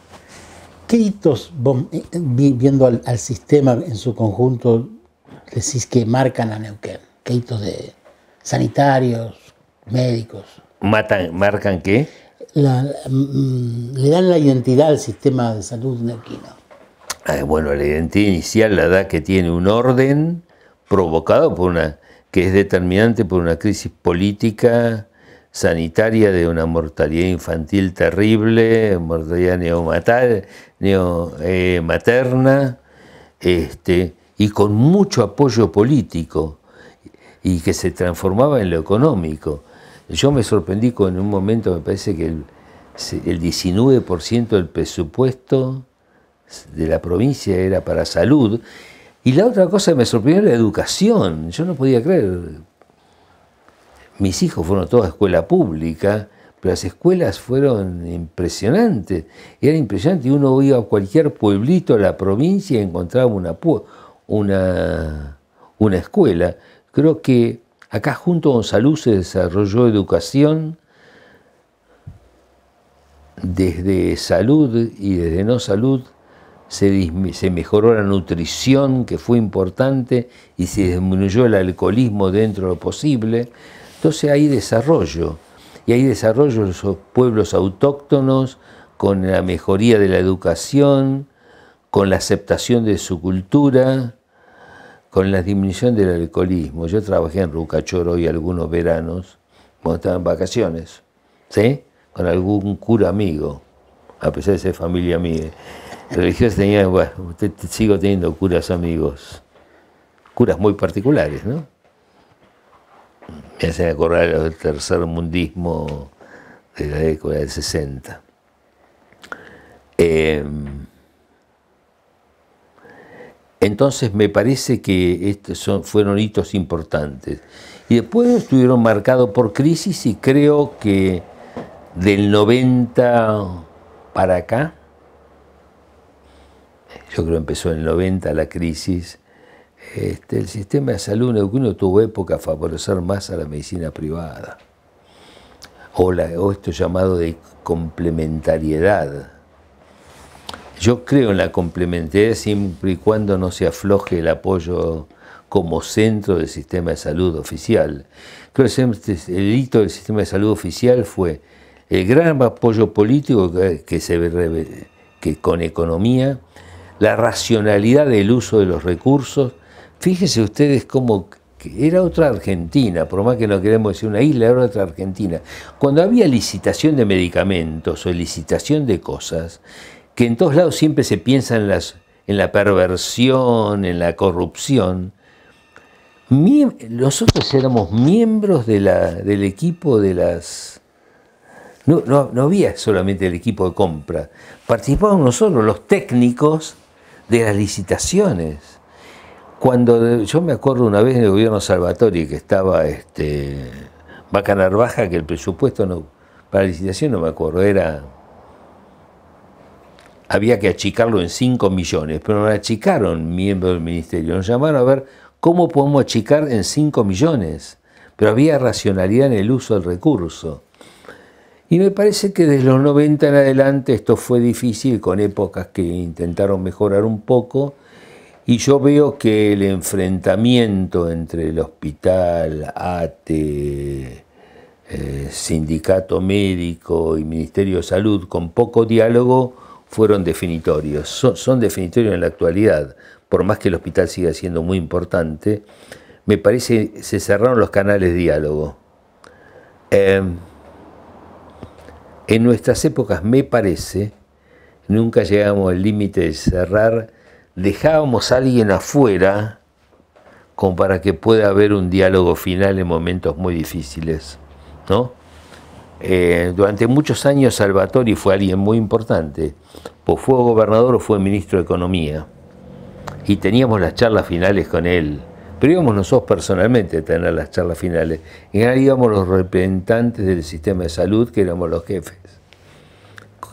¿qué hitos eh, viendo al, al sistema en su conjunto decís que marcan a Neuquén? de sanitarios, médicos. ¿Matan, ¿Marcan qué? Mm, le dan la identidad al sistema de salud neuquino. Ah, bueno, la identidad inicial la da que tiene un orden provocado por una que es determinante por una crisis política, sanitaria, de una mortalidad infantil terrible, mortalidad neomatal, neo, eh, materna, este, y con mucho apoyo político y que se transformaba en lo económico. Yo me sorprendí con en un momento, me parece que el, 19% del presupuesto de la provincia era para salud. Y la otra cosa que me sorprendió era la educación. Yo no podía creer. Mis hijos fueron todos a escuela pública, pero las escuelas fueron impresionantes. Era impresionante. Uno iba a cualquier pueblito de la provincia y encontraba una, una, una escuela. Creo que acá junto con salud se desarrolló educación, desde salud y desde no salud se, mejoró la nutrición, que fue importante, y se disminuyó el alcoholismo dentro de lo posible. Entonces hay desarrollo, y hay desarrollo de los pueblos autóctonos con la mejoría de la educación, con la aceptación de su cultura, con la disminución del alcoholismo. Yo trabajé en Rucachoro y algunos veranos, cuando estaba en vacaciones, ¿sí? Con algún cura amigo, a pesar de ser familia mía. Religiosa tenía, bueno, sigo teniendo curas amigos, curas muy particulares, ¿no? Me hacen acordar el tercer mundismo de la década del 60. Entonces me parece que estos fueron hitos importantes. Y después estuvieron marcados por crisis y creo que del 90 para acá, yo creo que empezó en el 90 la crisis, este, el sistema de salud uno tuvo época a favorecer más a la medicina privada, o, o esto llamado de complementariedad yo creo en la complementariedad siempre y cuando no se afloje el apoyo como centro del sistema de salud oficial. Creo que este, el hito del sistema de salud oficial fue el gran apoyo político que, se que con economía, la racionalidad del uso de los recursos. Fíjense ustedes cómo era otra Argentina, por más que no queremos decir una isla, era otra Argentina. Cuando había licitación de medicamentos o licitación de cosas, que en todos lados siempre se piensa en, las, en la perversión, en la corrupción, nosotros éramos miembros del equipo de las... No, había solamente el equipo de compra, participábamos nosotros, los técnicos de las licitaciones. Cuando yo me acuerdo una vez en el gobierno Salvatore que estaba este, Baca Narvaja, que el presupuesto no, para licitación no me acuerdo, era había que achicarlo en 5 millones, pero no achicaron miembros del ministerio, nos llamaron a ver cómo podemos achicar en 5 millones, pero había racionalidad en el uso del recurso. Y me parece que desde los 90 en adelante esto fue difícil, con épocas que intentaron mejorar un poco, y yo veo que el enfrentamiento entre el hospital, ATE, eh, sindicato médico y Ministerio de Salud, con poco diálogo, fueron definitorios, son, definitorios en la actualidad, por más que el hospital siga siendo muy importante, me parece se cerraron los canales de diálogo. Em, en nuestras épocas, me parece, nunca llegamos al límite de cerrar, dejábamos a alguien afuera como para que pueda haber un diálogo final en momentos muy difíciles. Eh, durante muchos años Salvatori fue alguien muy importante o pues fue gobernador o fue ministro de Economía. Y teníamos las charlas finales con él. Pero íbamos nosotros personalmente a tener las charlas finales. En ahí íbamos los representantes del sistema de salud, que éramos los jefes,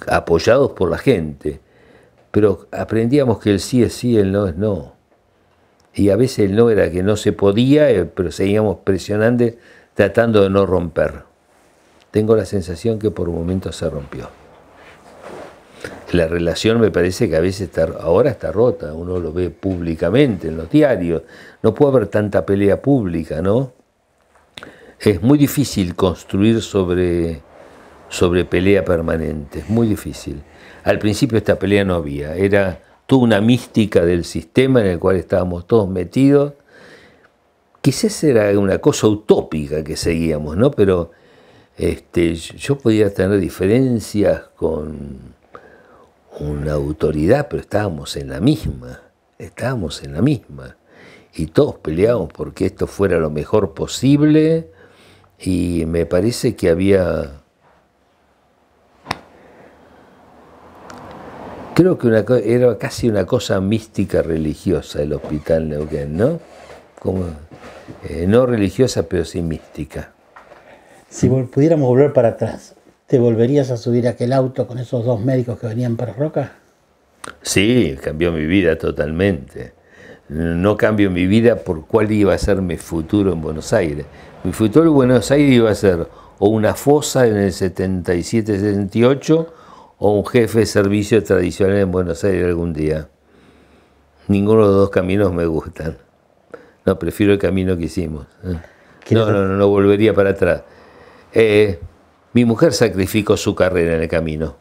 apoyados por la gente. Pero aprendíamos que el sí es sí, el no es no. Y a veces el no era que no se podía, eh, pero seguíamos presionando, tratando de no romper. Tengo la sensación que por un momento se rompió la relación me parece que a veces está, ahora está rota, uno lo ve públicamente en los diarios, no puede haber tanta pelea pública, ¿no? Es muy difícil construir sobre, sobre pelea permanente, es muy difícil. Al principio esta pelea no había, era toda una mística del sistema en el cual estábamos todos metidos. Quizás era una cosa utópica que seguíamos, ¿no? Pero este, yo podía tener diferencias con una autoridad, pero estábamos en la misma, estábamos en la misma. Y todos peleábamos porque esto fuera lo mejor posible y me parece que había... Creo que era casi una cosa mística religiosa el hospital Neuquén, ¿no? Como, eh, no religiosa, pero sí mística. Si pudiéramos volver para atrás, ¿Te volverías a subir a aquel auto con esos dos médicos que venían para Roca? Sí, cambió mi vida totalmente. No cambio mi vida por cuál iba a ser mi futuro en Buenos Aires. Mi futuro en Buenos Aires iba a ser o una fosa en el 77-78 o un jefe de servicio tradicional en Buenos Aires algún día. Ninguno de los dos caminos me gustan. No, prefiero el camino que hicimos. No, no, no, no volvería para atrás. Eh, mi mujer sacrificó su carrera en el camino,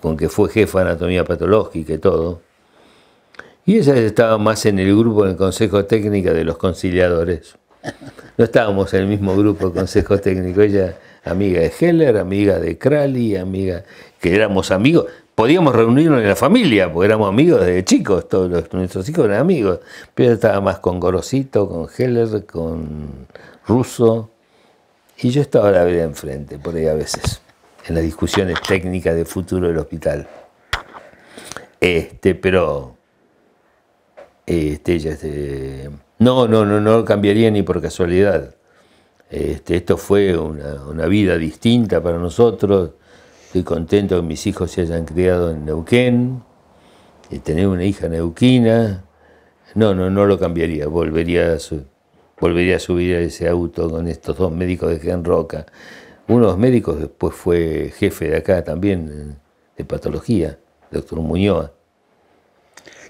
con que fue jefa de anatomía patológica y todo. Y ella estaba más en el grupo del Consejo Técnico de los Conciliadores. No estábamos en el mismo grupo del Consejo Técnico. Ella, amiga de Heller, amiga de Krali, amiga. que éramos amigos. Podíamos reunirnos en la familia, porque éramos amigos desde chicos, todos nuestros hijos eran amigos. Pero ella estaba más con Gorosito, con Heller, con Russo, y yo estaba a la vida enfrente, por ahí a veces, en las discusiones técnicas de futuro del hospital. Este, pero. Este, ya este, no, no, no, no lo cambiaría ni por casualidad. Este, esto fue una, vida distinta para nosotros. Estoy contento que mis hijos se hayan criado en Neuquén, de tener una hija neuquina. No, no, no lo cambiaría, volvería a su, volvería a subir a ese auto con estos dos médicos de Roca. Uno de los médicos después fue jefe de acá también, de patología, doctor Muñoz.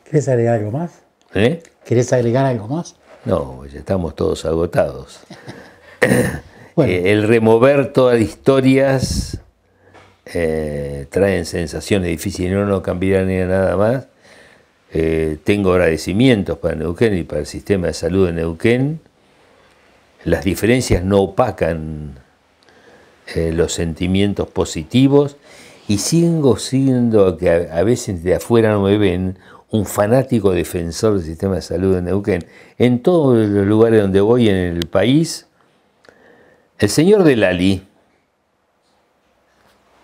¿Quieres agregar algo más? ¿Eh? ¿Querés agregar algo más? No, pues ya estamos todos agotados. Eh, el remover todas las historias eh, traen sensaciones difíciles, no nos cambiaría nada más. Eh, tengo agradecimientos para Neuquén y para el sistema de salud de Neuquén, las diferencias no opacan eh, los sentimientos positivos y sigo siendo, que a, veces de afuera no me ven, un fanático defensor del sistema de salud en Neuquén. En todos los lugares donde voy en el país, el señor Lali,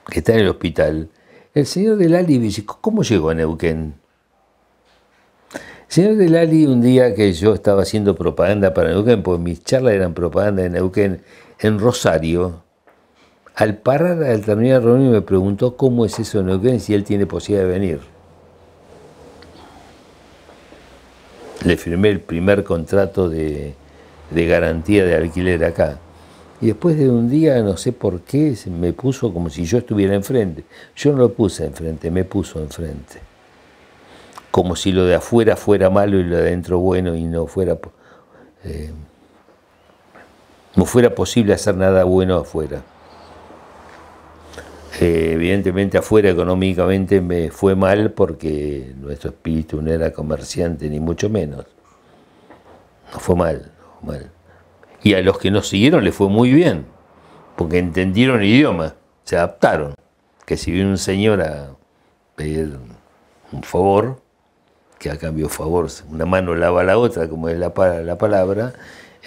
que está en el hospital, el señor me dice, ¿cómo llegó a Neuquén? Señor Delali, un día que yo estaba haciendo propaganda para Neuquén, pues mis charlas eran propaganda de Neuquén, en Rosario, al parar, al terminar la reunión, me preguntó cómo es eso en Neuquén, si él tiene posibilidad de venir. Le firmé el primer contrato de, de garantía de alquiler acá. Y después de un día, no sé por qué, me puso como si yo estuviera enfrente. Yo no lo puse enfrente, me puso enfrente como si lo de afuera fuera malo y lo de adentro bueno y no fuera, eh, no fuera posible hacer nada bueno afuera. Eh, evidentemente afuera económicamente me fue mal porque nuestro espíritu no era comerciante ni mucho menos. No fue mal, mal. Y a los que nos siguieron les fue muy bien, porque entendieron el idioma, se adaptaron. Que si viene un señor a pedir un favor, que a cambio favor, una mano lava la otra, como es la, la palabra,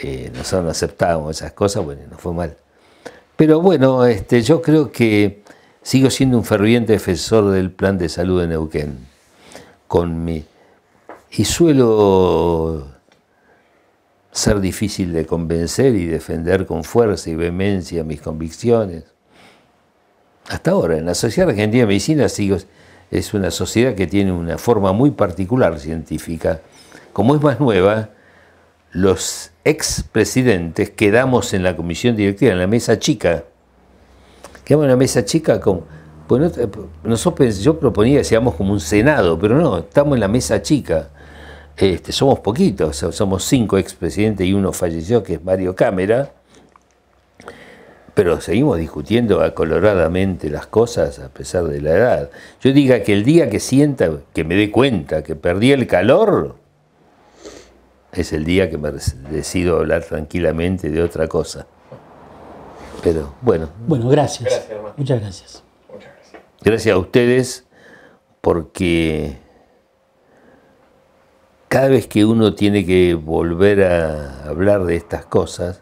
eh, nosotros no aceptábamos esas cosas, bueno, no fue mal. Pero bueno, este, yo creo que sigo siendo un ferviente defensor del plan de salud de Neuquén. Con y suelo ser difícil de convencer y defender con fuerza y vehemencia mis convicciones. Hasta ahora, en la Sociedad Argentina de Medicina sigo, es una sociedad que tiene una forma muy particular científica. Como es más nueva, los expresidentes quedamos en la comisión directiva, en la mesa chica. Quedamos en la mesa chica con... Pues nosotros, yo proponía que seamos como un Senado, pero no, estamos en la mesa chica. Este, somos poquitos, somos cinco expresidentes y uno falleció, que es Mario Cámara pero seguimos discutiendo acoloradamente las cosas a pesar de la edad. Yo diga que el día que sienta, que me dé cuenta que perdí el calor, es el día que me decido hablar tranquilamente de otra cosa. Pero bueno. Bueno, gracias. gracias Muchas gracias. Muchas gracias. Gracias a ustedes porque cada vez que uno tiene que volver a hablar de estas cosas,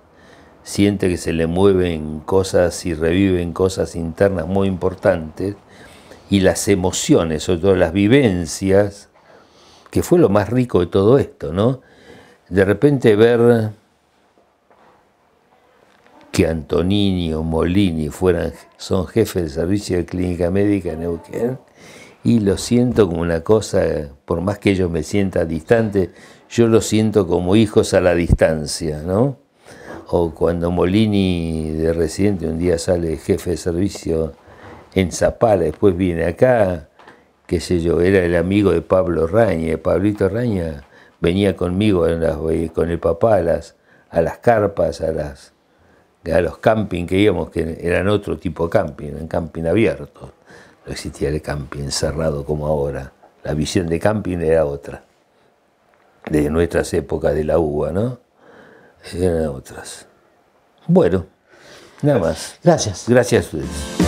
siente que se le mueven cosas y reviven cosas internas muy importantes, y las emociones, sobre todo las vivencias, que fue lo más rico de todo esto, ¿no? De repente ver que Antonini o Molini fueran, son jefes de servicio de clínica médica en Neuquén, y lo siento como una cosa, por más que ellos me sientan distante, yo lo siento como hijos a la distancia, ¿no? o cuando Molini de residente un día sale jefe de servicio en Zapala, después viene acá, qué sé yo, era el amigo de Pablo Raña, Pablito Raña venía conmigo en las, eh, con el papá a las, carpas, a, las, a los camping que íbamos, que eran otro tipo de camping, en camping abierto, no existía el camping cerrado como ahora, la visión de camping era otra, de nuestras épocas de la uva, ¿no? otras. Bueno, nada más. Gracias. Gracias a ustedes.